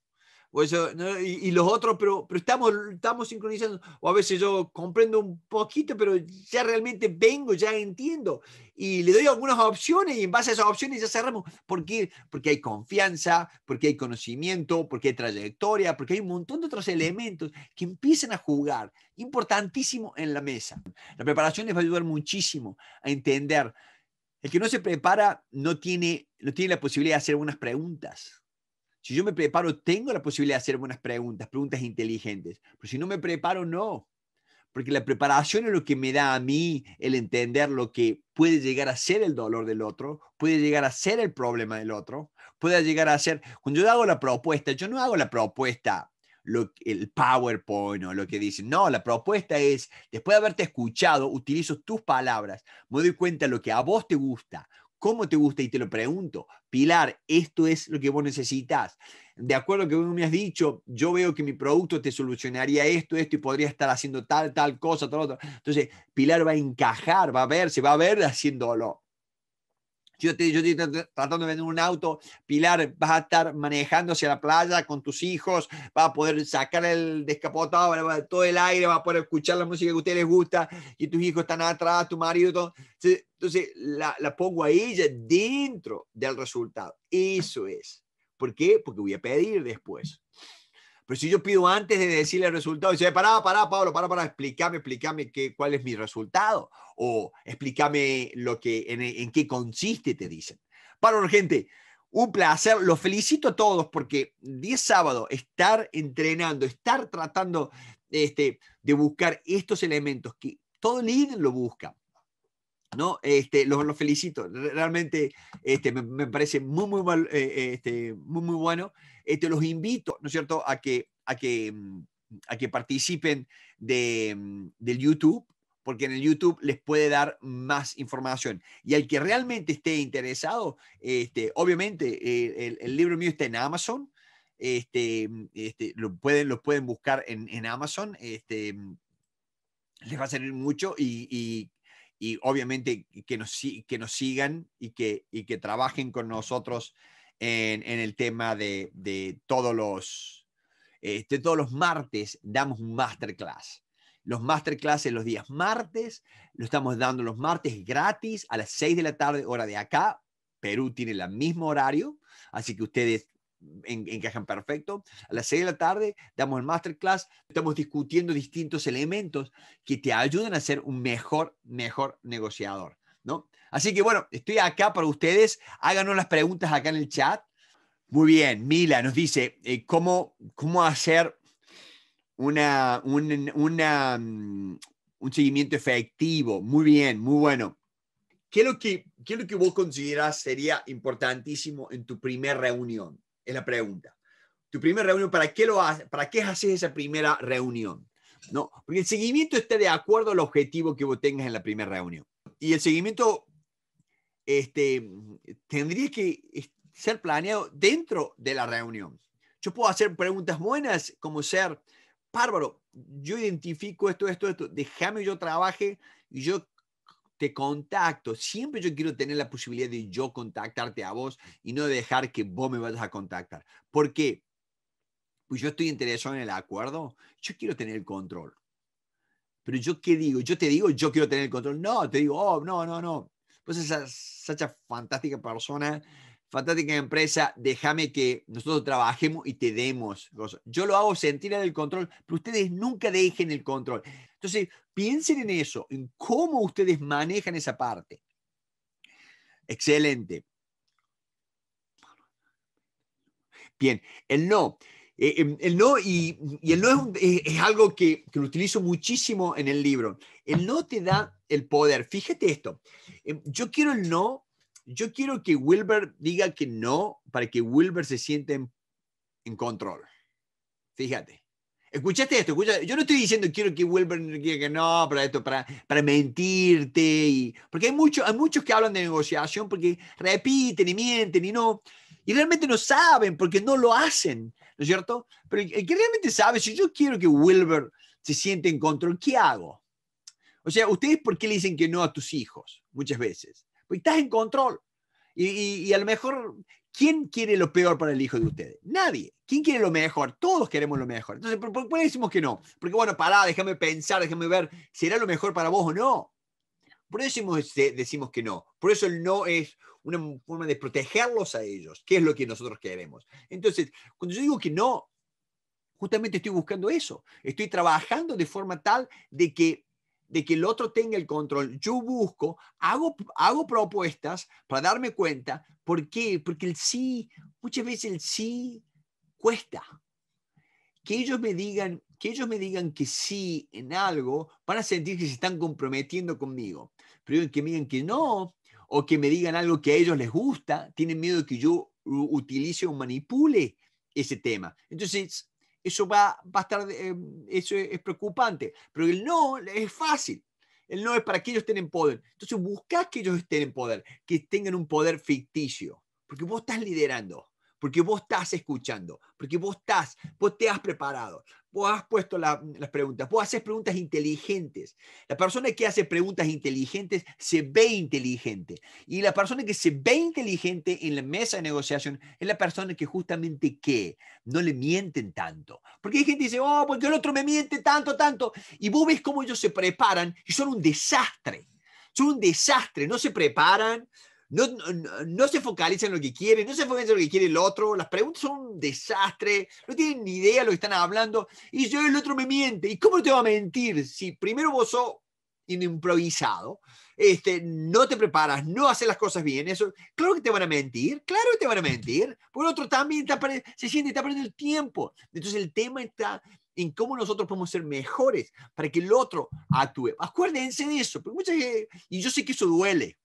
y, los otros, pero, pero estamos, estamos sincronizando. O a veces yo comprendo un poquito, pero ya realmente vengo, ya entiendo. Y le doy algunas opciones y en base a esas opciones ya cerramos. ¿Por qué? Porque hay confianza, porque hay conocimiento, porque hay trayectoria, porque hay un montón de otros elementos que empiezan a jugar. Importantísimo en la mesa. La preparación les va a ayudar muchísimo a entender el que no se prepara no tiene, no tiene la posibilidad de hacer buenas preguntas. Si yo me preparo, tengo la posibilidad de hacer buenas preguntas, preguntas inteligentes. Pero si no me preparo, no. Porque la preparación es lo que me da a mí el entender lo que puede llegar a ser el dolor del otro, puede llegar a ser el problema del otro, puede llegar a ser... Cuando yo hago la propuesta, yo no hago la propuesta lo, el PowerPoint o lo que dicen. No, la propuesta es, después de haberte escuchado, utilizo tus palabras, me doy cuenta de lo que a vos te gusta, cómo te gusta y te lo pregunto. Pilar, esto es lo que vos necesitas. De acuerdo a lo que vos me has dicho, yo veo que mi producto te solucionaría esto, esto y podría estar haciendo tal, tal cosa, tal otro. Entonces, Pilar va a encajar, va a ver, se va a ver haciéndolo yo te, estoy tratando de vender un auto, Pilar, vas a estar manejando hacia la playa con tus hijos, vas a poder sacar el descapotado, todo el aire, vas a poder escuchar la música que a ustedes les gusta y tus hijos están atrás, tu marido, todo. Entonces, la, la pongo a ella dentro del resultado. Eso es. ¿Por qué? Porque voy a pedir después. Pero si yo pido antes de decirle el resultado, dice, pará, pará, Pablo, pará, pará, explícame, explícame qué, cuál es mi resultado. O explícame lo que, en, en qué consiste, te dicen. Pablo, gente, un placer. Los felicito a todos porque 10 sábado estar entrenando, estar tratando este, de buscar estos elementos que todo líder lo busca. ¿no? Este, los, felicito, realmente este, me, parece muy, muy, eh, este, muy, muy bueno. Este, los invito, ¿no es cierto?, a que, a que, mm, a que participen mm, del YouTube, porque en el YouTube les puede dar más información. Y al que realmente esté interesado, este, obviamente el, libro mío está en Amazon, este, mm, este lo, pueden, pueden buscar en, Amazon. Este, les va a servir mucho y, y obviamente que nos, que nos sigan y que, que trabajen con nosotros en, el tema de, todos los, este, todos los martes damos un masterclass. Los masterclasses los días martes, lo estamos dando los martes gratis a las 6 de la tarde, hora de acá. Perú tiene el mismo horario, así que ustedes encajan perfecto. A las 6 de la tarde damos el masterclass, estamos discutiendo distintos elementos que te ayudan a ser un mejor, mejor negociador, ¿no? Así que bueno, estoy acá para ustedes. Háganos las preguntas acá en el chat. Muy bien, Mila nos dice, eh, ¿cómo, ¿cómo hacer una, un, una, mm, un seguimiento efectivo? Muy bien, muy bueno. ¿Qué lo que, ¿Qué es lo que vos consideras sería importantísimo en tu primera reunión? es la pregunta. Tu primera reunión, ¿para qué, lo haces? ¿para qué haces esa primera reunión? ¿No? Porque el seguimiento está de acuerdo al objetivo que vos tengas en la primera reunión. Y el seguimiento este, tendría que ser planeado dentro de la reunión. Yo puedo hacer preguntas buenas como ser, bárbaro, yo identifico esto, esto, esto, déjame yo trabaje y yo te contacto. Siempre yo quiero tener la posibilidad de yo contactarte a vos y no dejar que vos me vayas a contactar. porque Pues yo estoy interesado en el acuerdo, yo quiero tener el control. Pero yo qué digo? Yo te digo, yo quiero tener el control. No, te digo, oh, no, no, no. Pues esa, esa fantástica persona fantástica empresa, déjame que nosotros trabajemos y te demos Yo lo hago sentir en el control, pero ustedes nunca dejen el control. Entonces, piensen en eso, en cómo ustedes manejan esa parte. Excelente. Bien, el no. Eh, em, el no, y, el no es, algo que, lo utilizo muchísimo en el libro. El no te da el poder. Fíjate esto. Em, yo quiero el no yo quiero que Wilber diga que no para que Wilber se siente en, control. Fíjate. Escuchaste esto, yo no estoy diciendo quiero que Wilber diga que no, para esto, para, para mentirte, y, porque hay, mucho, hay muchos que hablan de negociación porque repiten y mienten y no, y realmente no saben porque no lo hacen, ¿no es cierto? Pero el que realmente sabe, si yo quiero que Wilber se siente en control, ¿qué hago? O sea, ¿ustedes por qué le dicen que no a tus hijos muchas veces? Porque estás en control. Y, a lo mejor, ¿quién quiere lo peor para el hijo de ustedes? Nadie. ¿Quién quiere lo mejor? Todos queremos lo mejor. Entonces, ¿por, qué decimos que no? Porque, bueno, pará, déjame pensar, déjame ver, ¿será lo mejor para vos o no? Por eso decimos, decimos que no. Por eso el no es una forma de protegerlos a ellos, que es lo que nosotros queremos. Entonces, cuando yo digo que no, justamente estoy buscando eso. Estoy trabajando de forma tal de que de que el otro tenga el control. Yo busco, hago, hago propuestas para darme cuenta. ¿Por qué? Porque el sí, muchas veces el sí cuesta. Que ellos me digan, que ellos me digan que sí en algo, van a sentir que se están comprometiendo conmigo. Pero que me digan que no, o que me digan algo que a ellos les gusta, tienen miedo de que yo utilice o manipule ese tema. Entonces, eso va, a estar, eh, eso es, preocupante. Pero el no es fácil. El no es para que ellos tengan poder. Entonces buscas que ellos estén en poder, que tengan un poder ficticio, porque vos estás liderando porque vos estás escuchando, porque vos estás, vos te has preparado, vos has puesto las preguntas, vos haces preguntas inteligentes. La persona que hace preguntas inteligentes se ve inteligente. Y la persona que se ve inteligente en la mesa de negociación es la persona que justamente que no le mienten tanto. Porque hay gente que dice, oh, porque el otro me miente tanto, tanto. Y vos ves cómo ellos se preparan y son un desastre. Son un desastre, no se preparan, no, se focaliza en lo que quiere, no se focaliza en lo que quiere el otro, las preguntas son un desastre, no tienen ni idea lo que están hablando, y yo el otro me miente. ¿Y cómo te va a mentir si primero vos sos improvisado, este, no te preparas, no haces las cosas bien, eso, claro que te van a mentir, claro que te van a mentir, por otro también se siente, está perdiendo el tiempo. Entonces el tema está en cómo nosotros podemos ser mejores para que el otro actúe. Acuérdense de eso, y yo sé que eso duele,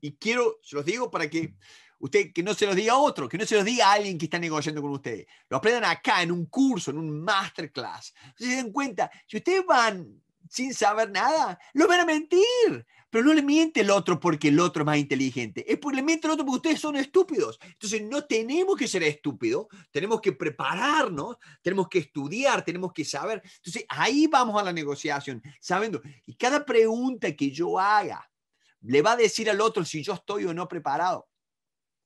y quiero, se los digo para que usted, que no se los diga a otro, que no se los diga a alguien que está negociando con usted. Lo aprendan acá, en un curso, en un masterclass. Entonces, se den cuenta, si ustedes van sin saber nada, lo van a mentir. Pero no le miente el otro porque el otro es más inteligente. Es porque le miente el otro porque ustedes son estúpidos. Entonces no tenemos que ser estúpidos. Tenemos que prepararnos, tenemos que estudiar, tenemos que saber. Entonces ahí vamos a la negociación, sabiendo. Y cada pregunta que yo haga, le va a decir al otro si yo estoy o no preparado.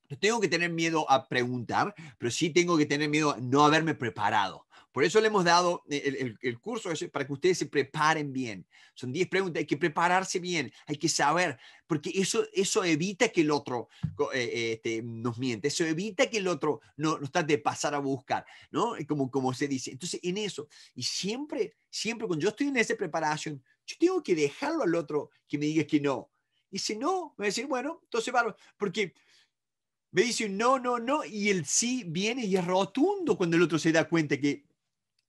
No tengo que tener miedo a preguntar, pero sí tengo que tener miedo a no haberme preparado. Por eso le hemos dado eh, el, curso para que ustedes se preparen bien. Son 10 preguntas, hay que prepararse bien, hay que saber, porque eso, eso evita que el otro eh, eh, este, nos miente, eso evita que el otro no, no trate de pasar a buscar, ¿no? Como, como se dice. Entonces, en eso, y siempre, siempre cuando yo estoy en esa preparación, yo tengo que dejarlo al otro que me diga que no, y si no, me a decir, bueno, entonces Pablo, Porque me dice no, no, no, y el sí viene y es rotundo cuando el otro se da cuenta que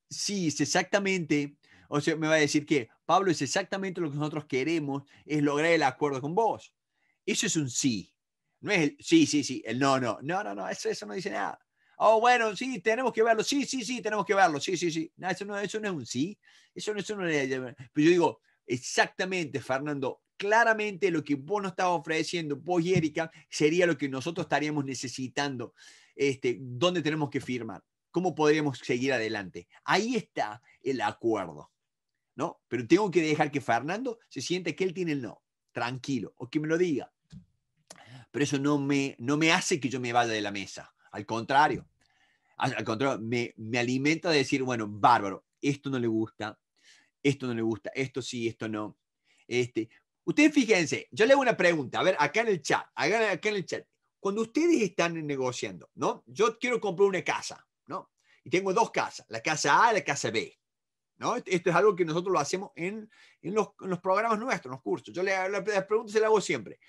sí es exactamente, o sea, me va a decir que Pablo es exactamente lo que nosotros queremos, es lograr el acuerdo con vos. Eso es un sí. No es el sí, sí, sí, el no, no, no, no, no, eso, no dice nada. Oh, bueno, sí, tenemos que verlo, sí, sí, sí, tenemos que verlo, sí, sí, sí. No, eso, no, eso no es un sí, eso, no, es una idea. Pero yo digo, exactamente, Fernando, claramente lo que vos nos estabas ofreciendo, vos y Erika, sería lo que nosotros estaríamos necesitando, este, dónde tenemos que firmar, cómo podríamos seguir adelante. Ahí está el acuerdo, ¿no? Pero tengo que dejar que Fernando se siente que él tiene el no, tranquilo, o que me lo diga. Pero eso no me, no me hace que yo me vaya de la mesa, al contrario. Al, contrario, me, me alimenta de decir, bueno, bárbaro, esto no le gusta, esto no le gusta, esto sí, esto no. Este, Ustedes fíjense, yo le hago una pregunta, a ver, acá en el chat, acá, en el chat. Cuando ustedes están negociando, ¿no? Yo quiero comprar una casa, ¿no? Y tengo dos casas, la casa A y la casa B. ¿No? Esto es algo que nosotros lo hacemos en, los, programas nuestros, en los cursos. Yo le, las preguntas se las hago siempre.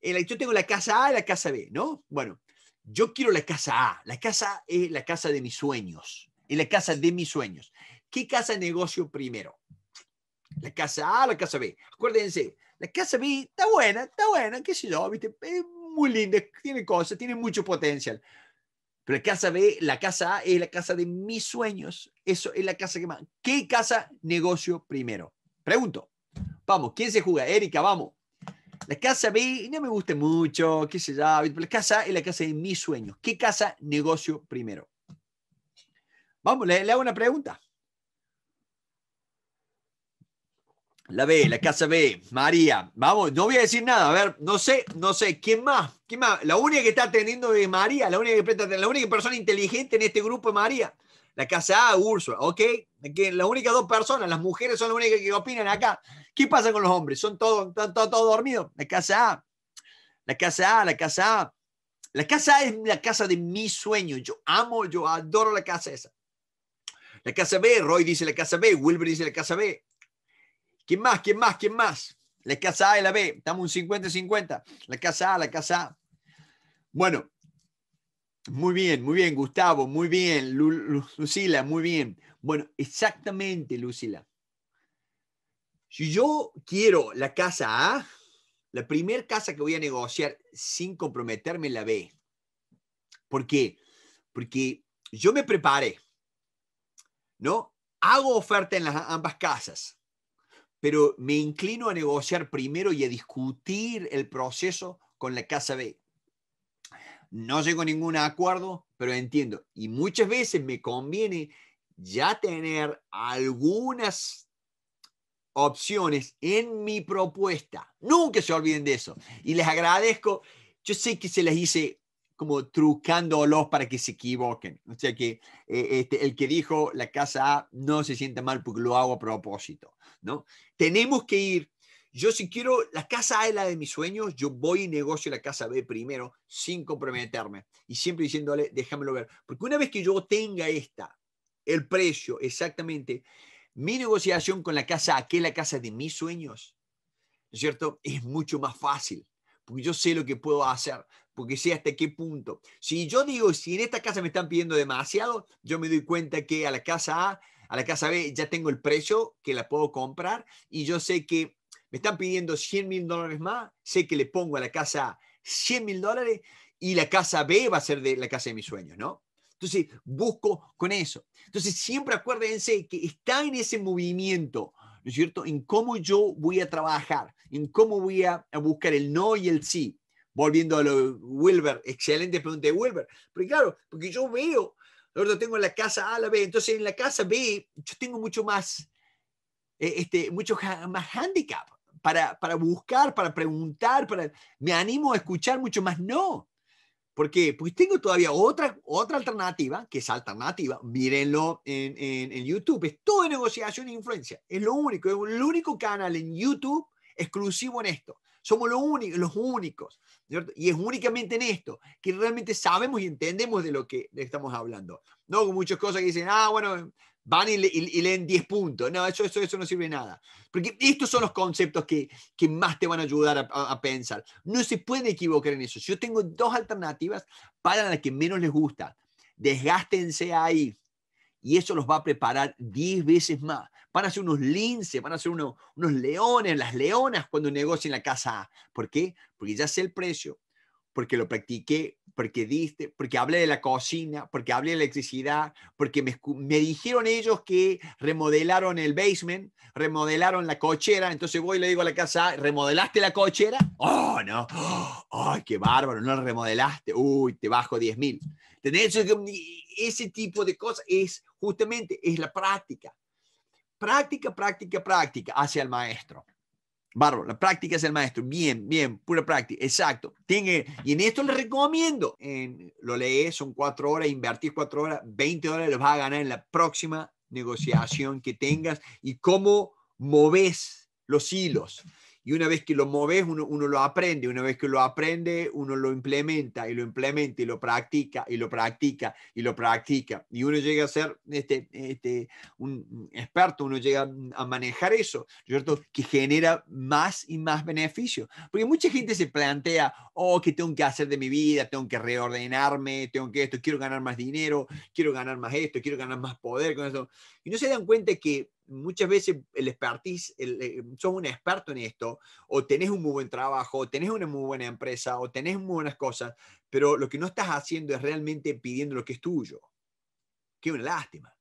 Eh, yo tengo la casa A y la casa B, ¿no? Bueno, yo quiero la casa A. La casa A es la casa de mis sueños. Es la casa de mis sueños. ¿Qué casa negocio primero? La casa A, o la casa B. Acuérdense, la casa B está buena, está buena, qué sé yo, ¿viste? es muy linda, tiene cosas, tiene mucho potencial. Pero la casa B, la casa A es la casa de mis sueños. Eso es la casa que más. ¿Qué casa negocio primero? Pregunto. Vamos, ¿quién se juega? Erika, vamos. La casa B no me gusta mucho, qué sé yo. la casa A es la casa de mis sueños. ¿Qué casa negocio primero? Vamos, le, le hago una pregunta. La B, la casa B, María. Vamos, no voy a decir nada. A ver, no sé, no sé. ¿Quién más? ¿Quién más? La única que está teniendo es María, la única, que la única persona inteligente en este grupo es María. La casa A, Úrsula, ¿ok? las únicas dos personas, las mujeres son las únicas que opinan acá. ¿Qué pasa con los hombres? Son todos, todos, dormidos. La casa A, la casa A, la casa A. La casa A es la casa de mi sueño, Yo amo, yo adoro la casa esa. La casa B, Roy dice la casa B, Wilbur dice la casa B. ¿Quién más? ¿Quién más? ¿Quién más? La casa A y la B. Estamos un 50-50. La casa A, la casa A. Bueno, muy bien, muy bien, Gustavo, muy bien, Lucila, muy bien. Bueno, exactamente, Lucila. Si yo quiero la casa A, la primera casa que voy a negociar sin comprometerme la B. ¿Por qué? Porque yo me preparé, ¿no? Hago oferta en las ambas casas pero me inclino a negociar primero y a discutir el proceso con la casa B. No llego a ningún acuerdo, pero entiendo. Y muchas veces me conviene ya tener algunas opciones en mi propuesta. Nunca se olviden de eso. Y les agradezco. Yo sé que se les hice como trucándolos para que se equivoquen. O sea que eh, este, el que dijo la casa A no se sienta mal porque lo hago a propósito, ¿no? Tenemos que ir. Yo si quiero, la casa A es la de mis sueños, yo voy y negocio la casa B primero sin comprometerme y siempre diciéndole, déjamelo ver. Porque una vez que yo tenga esta, el precio exactamente, mi negociación con la casa A, que es la casa de mis sueños, cierto? Es mucho más fácil porque yo sé lo que puedo hacer, porque sé hasta qué punto. Si yo digo, si en esta casa me están pidiendo demasiado, yo me doy cuenta que a la casa A, a la casa B ya tengo el precio que la puedo comprar y yo sé que me están pidiendo 100 mil dólares más, sé que le pongo a la casa A 100 mil dólares y la casa B va a ser de la casa de mis sueños, ¿no? Entonces, busco con eso. Entonces, siempre acuérdense que está en ese movimiento ¿no cierto?, en cómo yo voy a trabajar, en cómo voy a, buscar el no y el sí. Volviendo a lo de Wilber, excelente pregunta de Wilber. porque claro, porque yo veo, ahora tengo la casa A, la B, entonces en la casa B yo tengo mucho más, eh, este, mucho más handicap para, para buscar, para preguntar, para, me animo a escuchar mucho más no. ¿Por qué? Pues tengo todavía otra, otra alternativa, que es alternativa, mírenlo en, en, YouTube, es todo negociación e influencia, es lo único, es el único canal en YouTube exclusivo en esto. Somos los, únicos, los únicos, Y es únicamente en esto que realmente sabemos y entendemos de lo que estamos hablando. No con muchas cosas que dicen, ah, bueno, van y, leen 10 puntos. No, eso, eso, eso no sirve de nada. Porque estos son los conceptos que, más te van a ayudar a, pensar. No se puede equivocar en eso. Yo tengo dos alternativas para la que menos les gusta. Desgástense ahí. Y eso los va a preparar 10 veces más. Van a ser unos linces, van a ser unos, leones, las leonas cuando negocien la casa A. ¿Por qué? Porque ya sé el precio, porque lo practiqué, porque diste, porque hablé de la cocina, porque hablé de electricidad, porque me, dijeron ellos que remodelaron el basement, remodelaron la cochera, entonces voy y le digo a la casa, ¿remodelaste la cochera? Oh, no, ¡Oh, ay, qué bárbaro, no la remodelaste, uy, te bajo 10 mil. Ese tipo de cosas es justamente, es la práctica. Práctica, práctica, práctica hacia el maestro. Barro, la práctica es el maestro. Bien, bien, pura práctica, exacto. Tiene, y en esto le recomiendo, en, lo lees, son cuatro horas, invertir cuatro horas, 20 dólares los vas a ganar en la próxima negociación que tengas y cómo moves los hilos. Y una vez que lo mueves, uno, uno, lo aprende. Una vez que lo aprende, uno lo implementa y lo implementa y lo practica y lo practica y lo practica. Y uno llega a ser este, este, un experto, uno llega a manejar eso, ¿cierto? Que genera más y más beneficio. Porque mucha gente se plantea, oh, ¿qué tengo que hacer de mi vida? Tengo que reordenarme, tengo que esto, quiero ganar más dinero, quiero ganar más esto, quiero ganar más poder con eso Y no se dan cuenta que muchas veces el expertise, eh, son un experto en esto, o tenés un muy buen trabajo, o tenés una muy buena empresa, o tenés muy buenas cosas, pero lo que no estás haciendo es realmente pidiendo lo que es tuyo. Qué una lástima.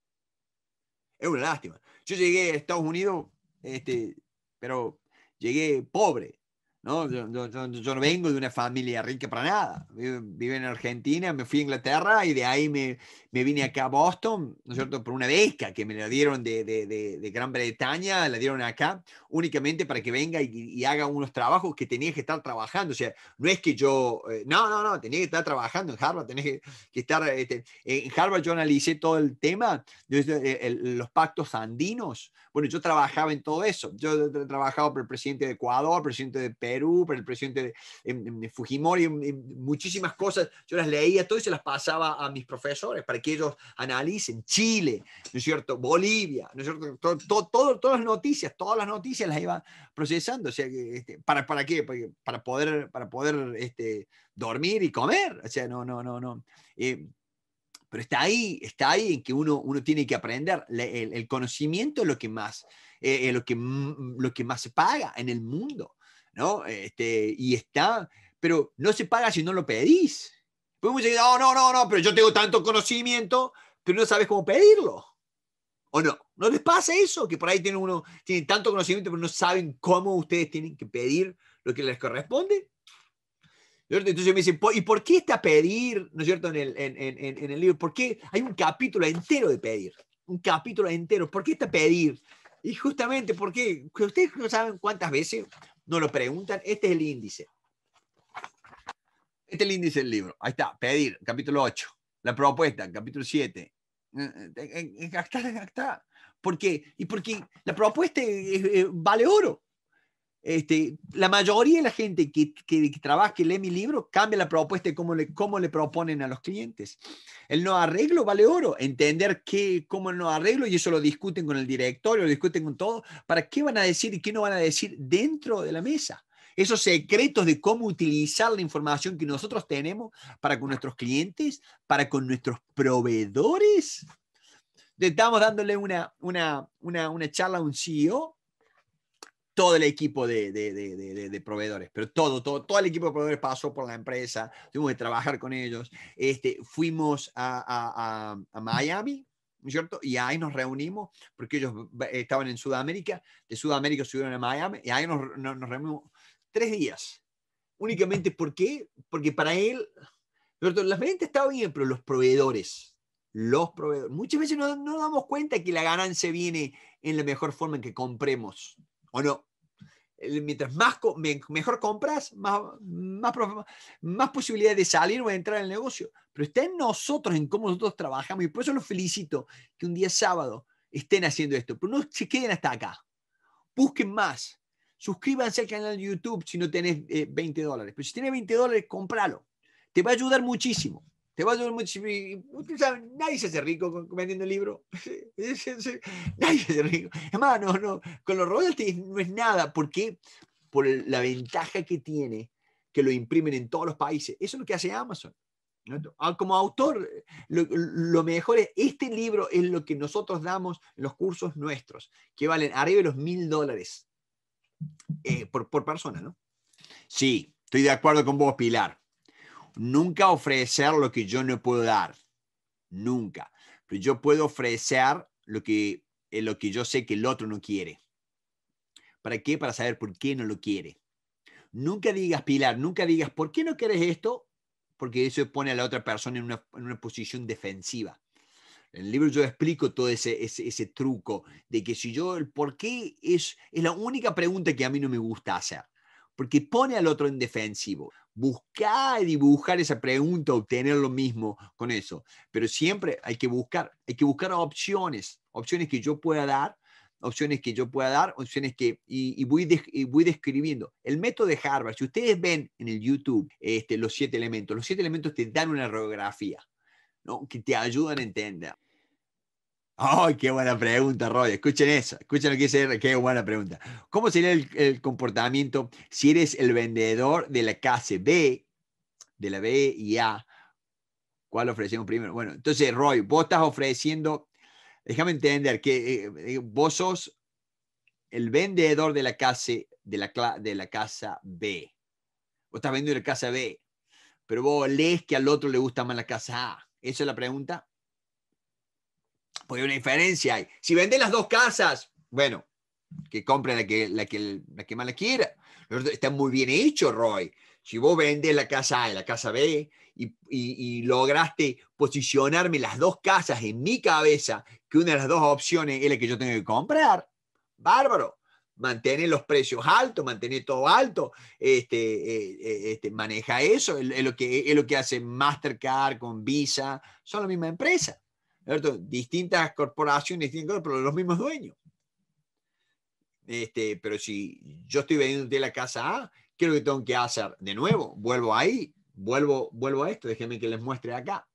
Es una lástima. Yo llegué a Estados Unidos, este, pero llegué pobre. ¿no? Yo, yo, yo, no vengo de una familia rica para nada. Vive en Argentina, me fui a Inglaterra y de ahí me, me, vine acá a Boston, ¿no es cierto? Por una beca que me la dieron de, de, de, Gran Bretaña, la dieron acá, únicamente para que venga y, haga unos trabajos que tenía que estar trabajando. O sea, no es que yo, eh, no, no, no, tenía que estar trabajando en Harvard, tenía que, estar, este, en Harvard yo analicé todo el tema, los pactos andinos. Bueno, yo trabajaba en todo eso. Yo trabajaba por el presidente de Ecuador, presidente de Perú, Perú, para el presidente de em, em, Fujimori, em, muchísimas cosas. Yo las leía todas y se las pasaba a mis profesores para que ellos analicen. Chile, ¿no es cierto? Bolivia, ¿no es cierto? todas las noticias, todas las noticias las iba procesando. O sea, este, ¿para, ¿para qué? Para poder, para poder este, dormir y comer. O sea, no, no, no, no. Eh, pero está ahí, está ahí en que uno, uno tiene que aprender. el, conocimiento es lo que más, eh, lo, que, lo que más se paga en el mundo. ¿no? Este, y está, pero no se paga si no lo pedís. Podemos decir, no, no, no, no, pero yo tengo tanto conocimiento, pero no sabes cómo pedirlo. ¿O no? ¿No les pasa eso? Que por ahí tiene uno, tiene tanto conocimiento, pero no saben cómo ustedes tienen que pedir lo que les corresponde. Entonces me dicen, ¿y por qué está pedir, ¿no es cierto?, en el, el libro, ¿por qué hay un capítulo entero de pedir? Un capítulo entero, ¿por qué está pedir? Y justamente porque ustedes no saben cuántas veces no lo preguntan, este es el índice. Este es el índice del libro. Ahí está, pedir, capítulo 8. La propuesta, capítulo 7. Eh, eh, eh, acá está, acá ¿Por qué? Y porque la propuesta vale oro. Este, la mayoría de la gente que, trabaja, que lee mi libro, cambia la propuesta de cómo le, cómo le proponen a los clientes. El no arreglo vale oro. Entender qué, cómo el no arreglo, y eso lo discuten con el directorio, lo discuten con todo, para qué van a decir y qué no van a decir dentro de la mesa. Esos secretos de cómo utilizar la información que nosotros tenemos para con nuestros clientes, para con nuestros proveedores. Estamos dándole una, una, una, una charla a un CEO todo el equipo de, proveedores, pero todo, todo, todo el equipo de proveedores pasó por la empresa, tuvimos que trabajar con ellos. Este, fuimos a, Miami, ¿no cierto? Y ahí nos reunimos, porque ellos estaban en Sudamérica, de Sudamérica subieron a Miami, y ahí nos, nos, reunimos tres días, únicamente ¿por Porque para él, las ventas estaban bien, pero los proveedores, los proveedores, muchas veces no, no damos cuenta que la ganancia viene en la mejor forma en que compremos ¿O no? Mientras más, mejor compras, más, más, de salir o entrar el negocio. Pero está en nosotros, en cómo nosotros trabajamos. Y por eso los felicito que un día sábado estén haciendo esto. Pero no se queden hasta acá. Busquen más. Suscríbanse al canal de YouTube si no tenés 20 eh, dólares. Pero si tenés 20 dólares, compralo. Te va a ayudar muchísimo. Te vas a pues, Nadie se hace rico vendiendo libros. Nadie se hace rico. más, no, no. Con los royalties no es nada. ¿Por qué? Por la ventaja que tiene que lo imprimen en todos los países. Eso es lo que hace Amazon. Ah, como autor, lo, mejor es, este libro es lo que nosotros damos en los cursos nuestros, que valen arriba de los mil dólares eh, por, por, persona, ¿no? Sí, estoy de acuerdo con vos, Pilar. Nunca ofrecer lo que yo no puedo dar. Nunca. Pero yo puedo ofrecer lo que, eh, lo que yo sé que el otro no quiere. ¿Para qué? Para saber por qué no lo quiere. Nunca digas, Pilar, nunca digas, ¿por qué no quieres esto? Porque eso pone a la otra persona en una, posición defensiva. En el libro yo explico todo ese, ese, truco de que si yo, el por qué es, es la única pregunta que a mí no me gusta hacer porque pone al otro en defensivo. Buscar y dibujar esa pregunta, obtener lo mismo con eso. Pero siempre hay que buscar, hay que buscar opciones, opciones que yo pueda dar, opciones que yo pueda dar, opciones que, y, voy, y voy describiendo. El método de Harvard, si ustedes ven en el YouTube este, los siete elementos, los siete elementos te dan una radiografía, ¿no? que te ayudan a entender. ¡Ay, qué buena pregunta, Roy! Escuchen eso, escuchen lo que dice, qué buena pregunta. ¿Cómo sería el, comportamiento si eres el vendedor de la casa B, de la B y A? ¿Cuál ofrecemos primero? Bueno, entonces, Roy, vos estás ofreciendo, déjame entender, que eh, eh, vos sos el vendedor de la, casa de, la, casa B. Vos estás vendiendo la casa B, pero vos lees que al otro le gusta más la casa A. ¿Esa es la pregunta? Porque una diferencia Si vendes las dos casas, bueno, que compre la que, la que, la que más la quiera. Está muy bien hecho, Roy. Si vos vendes la casa A y la casa B y, lograste posicionarme las dos casas en mi cabeza, que una de las dos opciones es la que yo tengo que comprar, bárbaro. Mantener los precios altos, mantener todo alto, este, eh, eh, este, maneja eso, es lo, que, es lo que hace Mastercard con Visa, son la misma empresa distintas corporaciones, pero los mismos dueños. Este, pero si yo estoy vendiendo de la casa A, ¿qué es lo que tengo que hacer? De nuevo, vuelvo ahí, vuelvo, vuelvo a esto, déjenme que les muestre acá.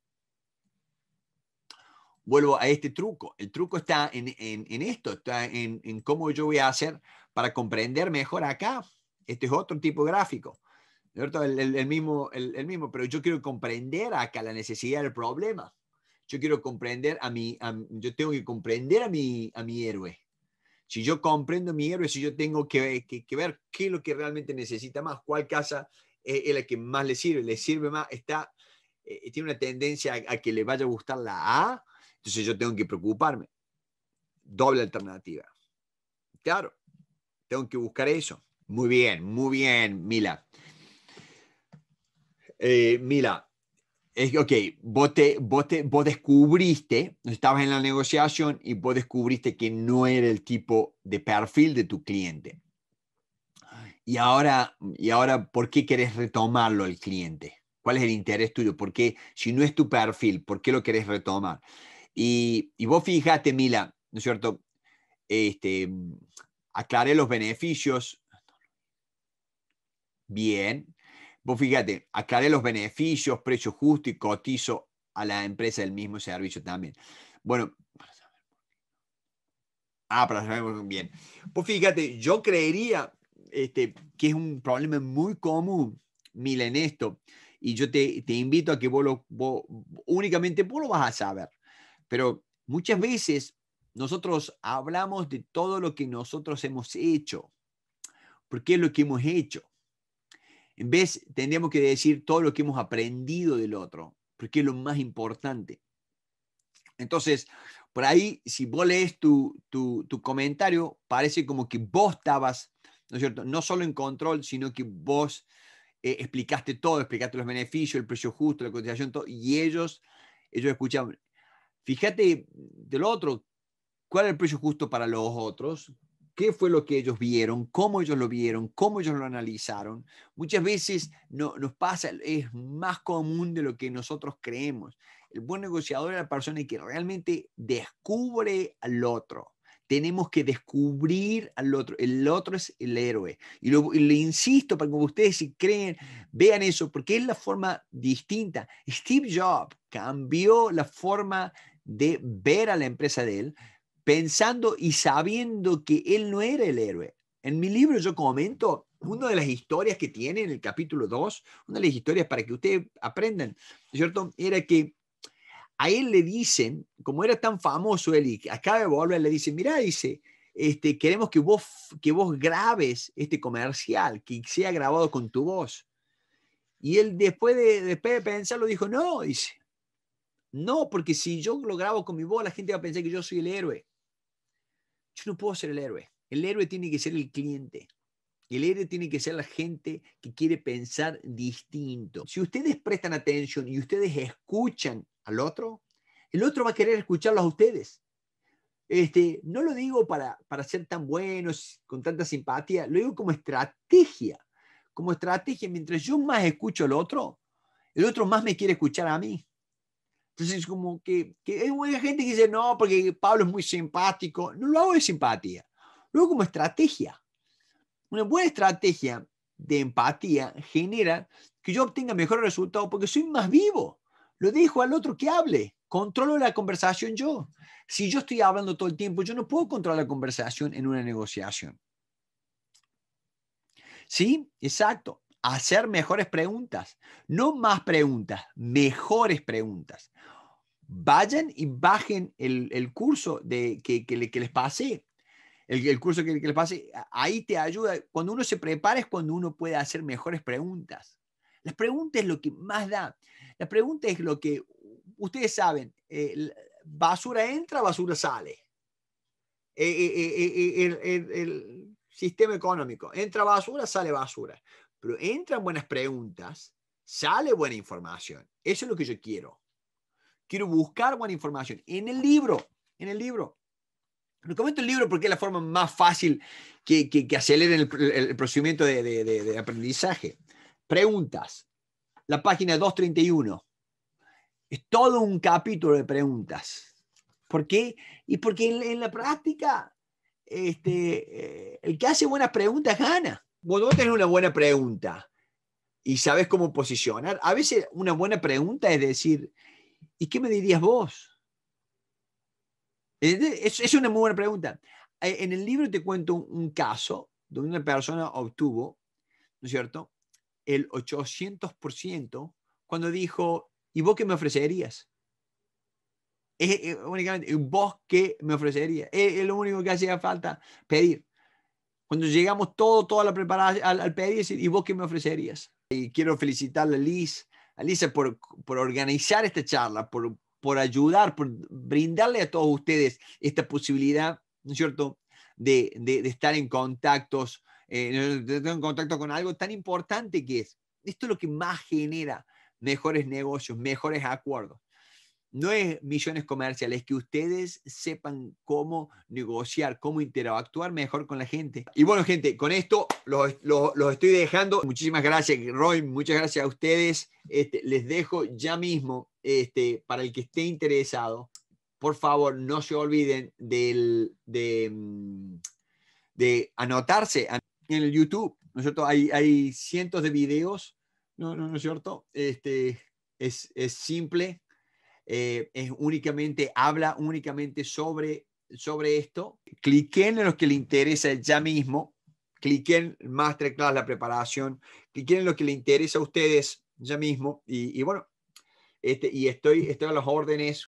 Vuelvo a este truco. El truco está en, en, en esto, está en, en, cómo yo voy a hacer para comprender mejor acá. Este es otro tipo gráfico. El, el, mismo, el mismo, pero yo quiero comprender acá la necesidad del problema. Yo quiero comprender a mi, yo tengo que comprender a mi, a mi héroe. Si yo comprendo a mi héroe, si yo tengo que, que, ver qué es lo que realmente necesita más, cuál casa es, la que más le sirve, le sirve más, está, eh, tiene una tendencia a, que le vaya a gustar la A, entonces yo tengo que preocuparme. Doble alternativa. Claro, tengo que buscar eso. Muy bien, muy bien, Mila. Eh, Mila, ok, vos, vos, descubriste, estabas en la negociación y vos descubriste que no era el tipo de perfil de tu cliente. Y ahora, y ahora ¿por qué querés retomarlo al cliente? ¿Cuál es el interés tuyo? ¿Por qué, si no es tu perfil, por qué lo querés retomar? Y, vos fíjate, Mila, ¿no es cierto? Este, aclaré los beneficios. Bien. Pues fíjate, aclaré los beneficios, precio justo y cotizo a la empresa del mismo servicio también. Bueno, ah, para saber bien. Pues fíjate, yo creería este, que es un problema muy común, Milen, esto. Y yo te, te, invito a que vos, lo, vos, únicamente vos lo vas a saber. Pero muchas veces nosotros hablamos de todo lo que nosotros hemos hecho. ¿por qué es lo que hemos hecho. En vez, tendríamos que decir todo lo que hemos aprendido del otro, porque es lo más importante. Entonces, por ahí, si vos lees tu, tu, comentario, parece como que vos estabas, ¿no es cierto? No solo en control, sino que vos eh, explicaste todo, explicaste los beneficios, el precio justo, la cotización, todo, y ellos, ellos escuchaban. Fíjate del otro, ¿cuál es el precio justo para los otros? qué fue lo que ellos vieron, cómo ellos lo vieron, cómo ellos lo analizaron. Muchas veces no, nos pasa, es más común de lo que nosotros creemos. El buen negociador es la persona que realmente descubre al otro. Tenemos que descubrir al otro. El otro es el héroe. Y, lo, y le insisto para que ustedes si creen, vean eso, porque es la forma distinta. Steve Jobs cambió la forma de ver a la empresa de él pensando y sabiendo que él no era el héroe. En mi libro yo comento una de las historias que tiene en el capítulo 2, una de las historias para que ustedes aprendan, ¿cierto? Era que a él le dicen, como era tan famoso él y acaba de volver, le dicen, mira, dice, este, queremos que vos, que vos grabes este comercial, que sea grabado con tu voz. Y él después de, después de pensarlo dijo, no, dice, no, porque si yo lo grabo con mi voz, la gente va a pensar que yo soy el héroe. Yo no puedo ser el héroe. El héroe tiene que ser el cliente. El héroe tiene que ser la gente que quiere pensar distinto. Si ustedes prestan atención y ustedes escuchan al otro, el otro va a querer escucharlos a ustedes. Este, no lo digo para, para ser tan buenos, con tanta simpatía, lo digo como estrategia. Como estrategia, mientras yo más escucho al otro, el otro más me quiere escuchar a mí. Entonces, como que, hay hay gente que dice, no, porque Pablo es muy simpático. No lo hago de simpatía, lo hago como estrategia. Una buena estrategia de empatía genera que yo obtenga mejores resultados porque soy más vivo. Lo dejo al otro que hable. Controlo la conversación yo. Si yo estoy hablando todo el tiempo, yo no puedo controlar la conversación en una negociación. Sí, exacto hacer mejores preguntas. No más preguntas, mejores preguntas. Vayan y bajen el, curso de, que, les pasé. El, curso que, les pasé, ahí te ayuda. Cuando uno se prepara es cuando uno puede hacer mejores preguntas. Las preguntas es lo que más da. La pregunta es lo que ustedes saben, eh, basura entra, basura sale. Eh, eh, el, sistema económico, entra basura, sale basura pero entran buenas preguntas, sale buena información. Eso es lo que yo quiero. Quiero buscar buena información en el libro, en el libro. comento el libro porque es la forma más fácil que, que, el, procedimiento de, aprendizaje. Preguntas. La página 231. Es todo un capítulo de preguntas. ¿Por qué? Y porque en, la práctica, este, eh, el que hace buenas preguntas gana. Cuando vos tenés una buena pregunta y sabes cómo posicionar, a veces una buena pregunta es decir, ¿y qué me dirías vos? Es, una muy buena pregunta. Eh, en el libro te cuento un caso donde una persona obtuvo, ¿no es cierto?, el 800% cuando dijo, ¿y vos qué me ofrecerías? Es, únicamente, ¿vos qué me ofrecerías? es lo único que hacía falta pedir. Cuando llegamos todo, toda la preparación al, al pedir, ¿y vos qué me ofrecerías? Y quiero felicitarle a Liz, Lisa por, por organizar esta charla, por, por ayudar, por brindarle a todos ustedes esta posibilidad, ¿no es cierto?, de, de, estar en contactos, eh, de estar en contacto con algo tan importante que es. Esto es lo que más genera mejores negocios, mejores acuerdos no es millones comerciales, que ustedes sepan cómo negociar, cómo interactuar mejor con la gente. Y bueno, gente, con esto los, estoy dejando. Muchísimas gracias, Roy, muchas gracias a ustedes. Este, les dejo ya mismo, este, para el que esté interesado, por favor, no se olviden del, de, mm, anotarse en el YouTube. hay, hay, cientos de videos, ¿no, no, no es cierto? Este, es, es simple, eh, es únicamente, habla únicamente sobre, sobre esto. Cliquen en los que le interesa ya mismo, cliquen masterclass, la preparación, cliquen en lo que le interesa a ustedes ya mismo y, bueno, este, y estoy, estoy a las órdenes.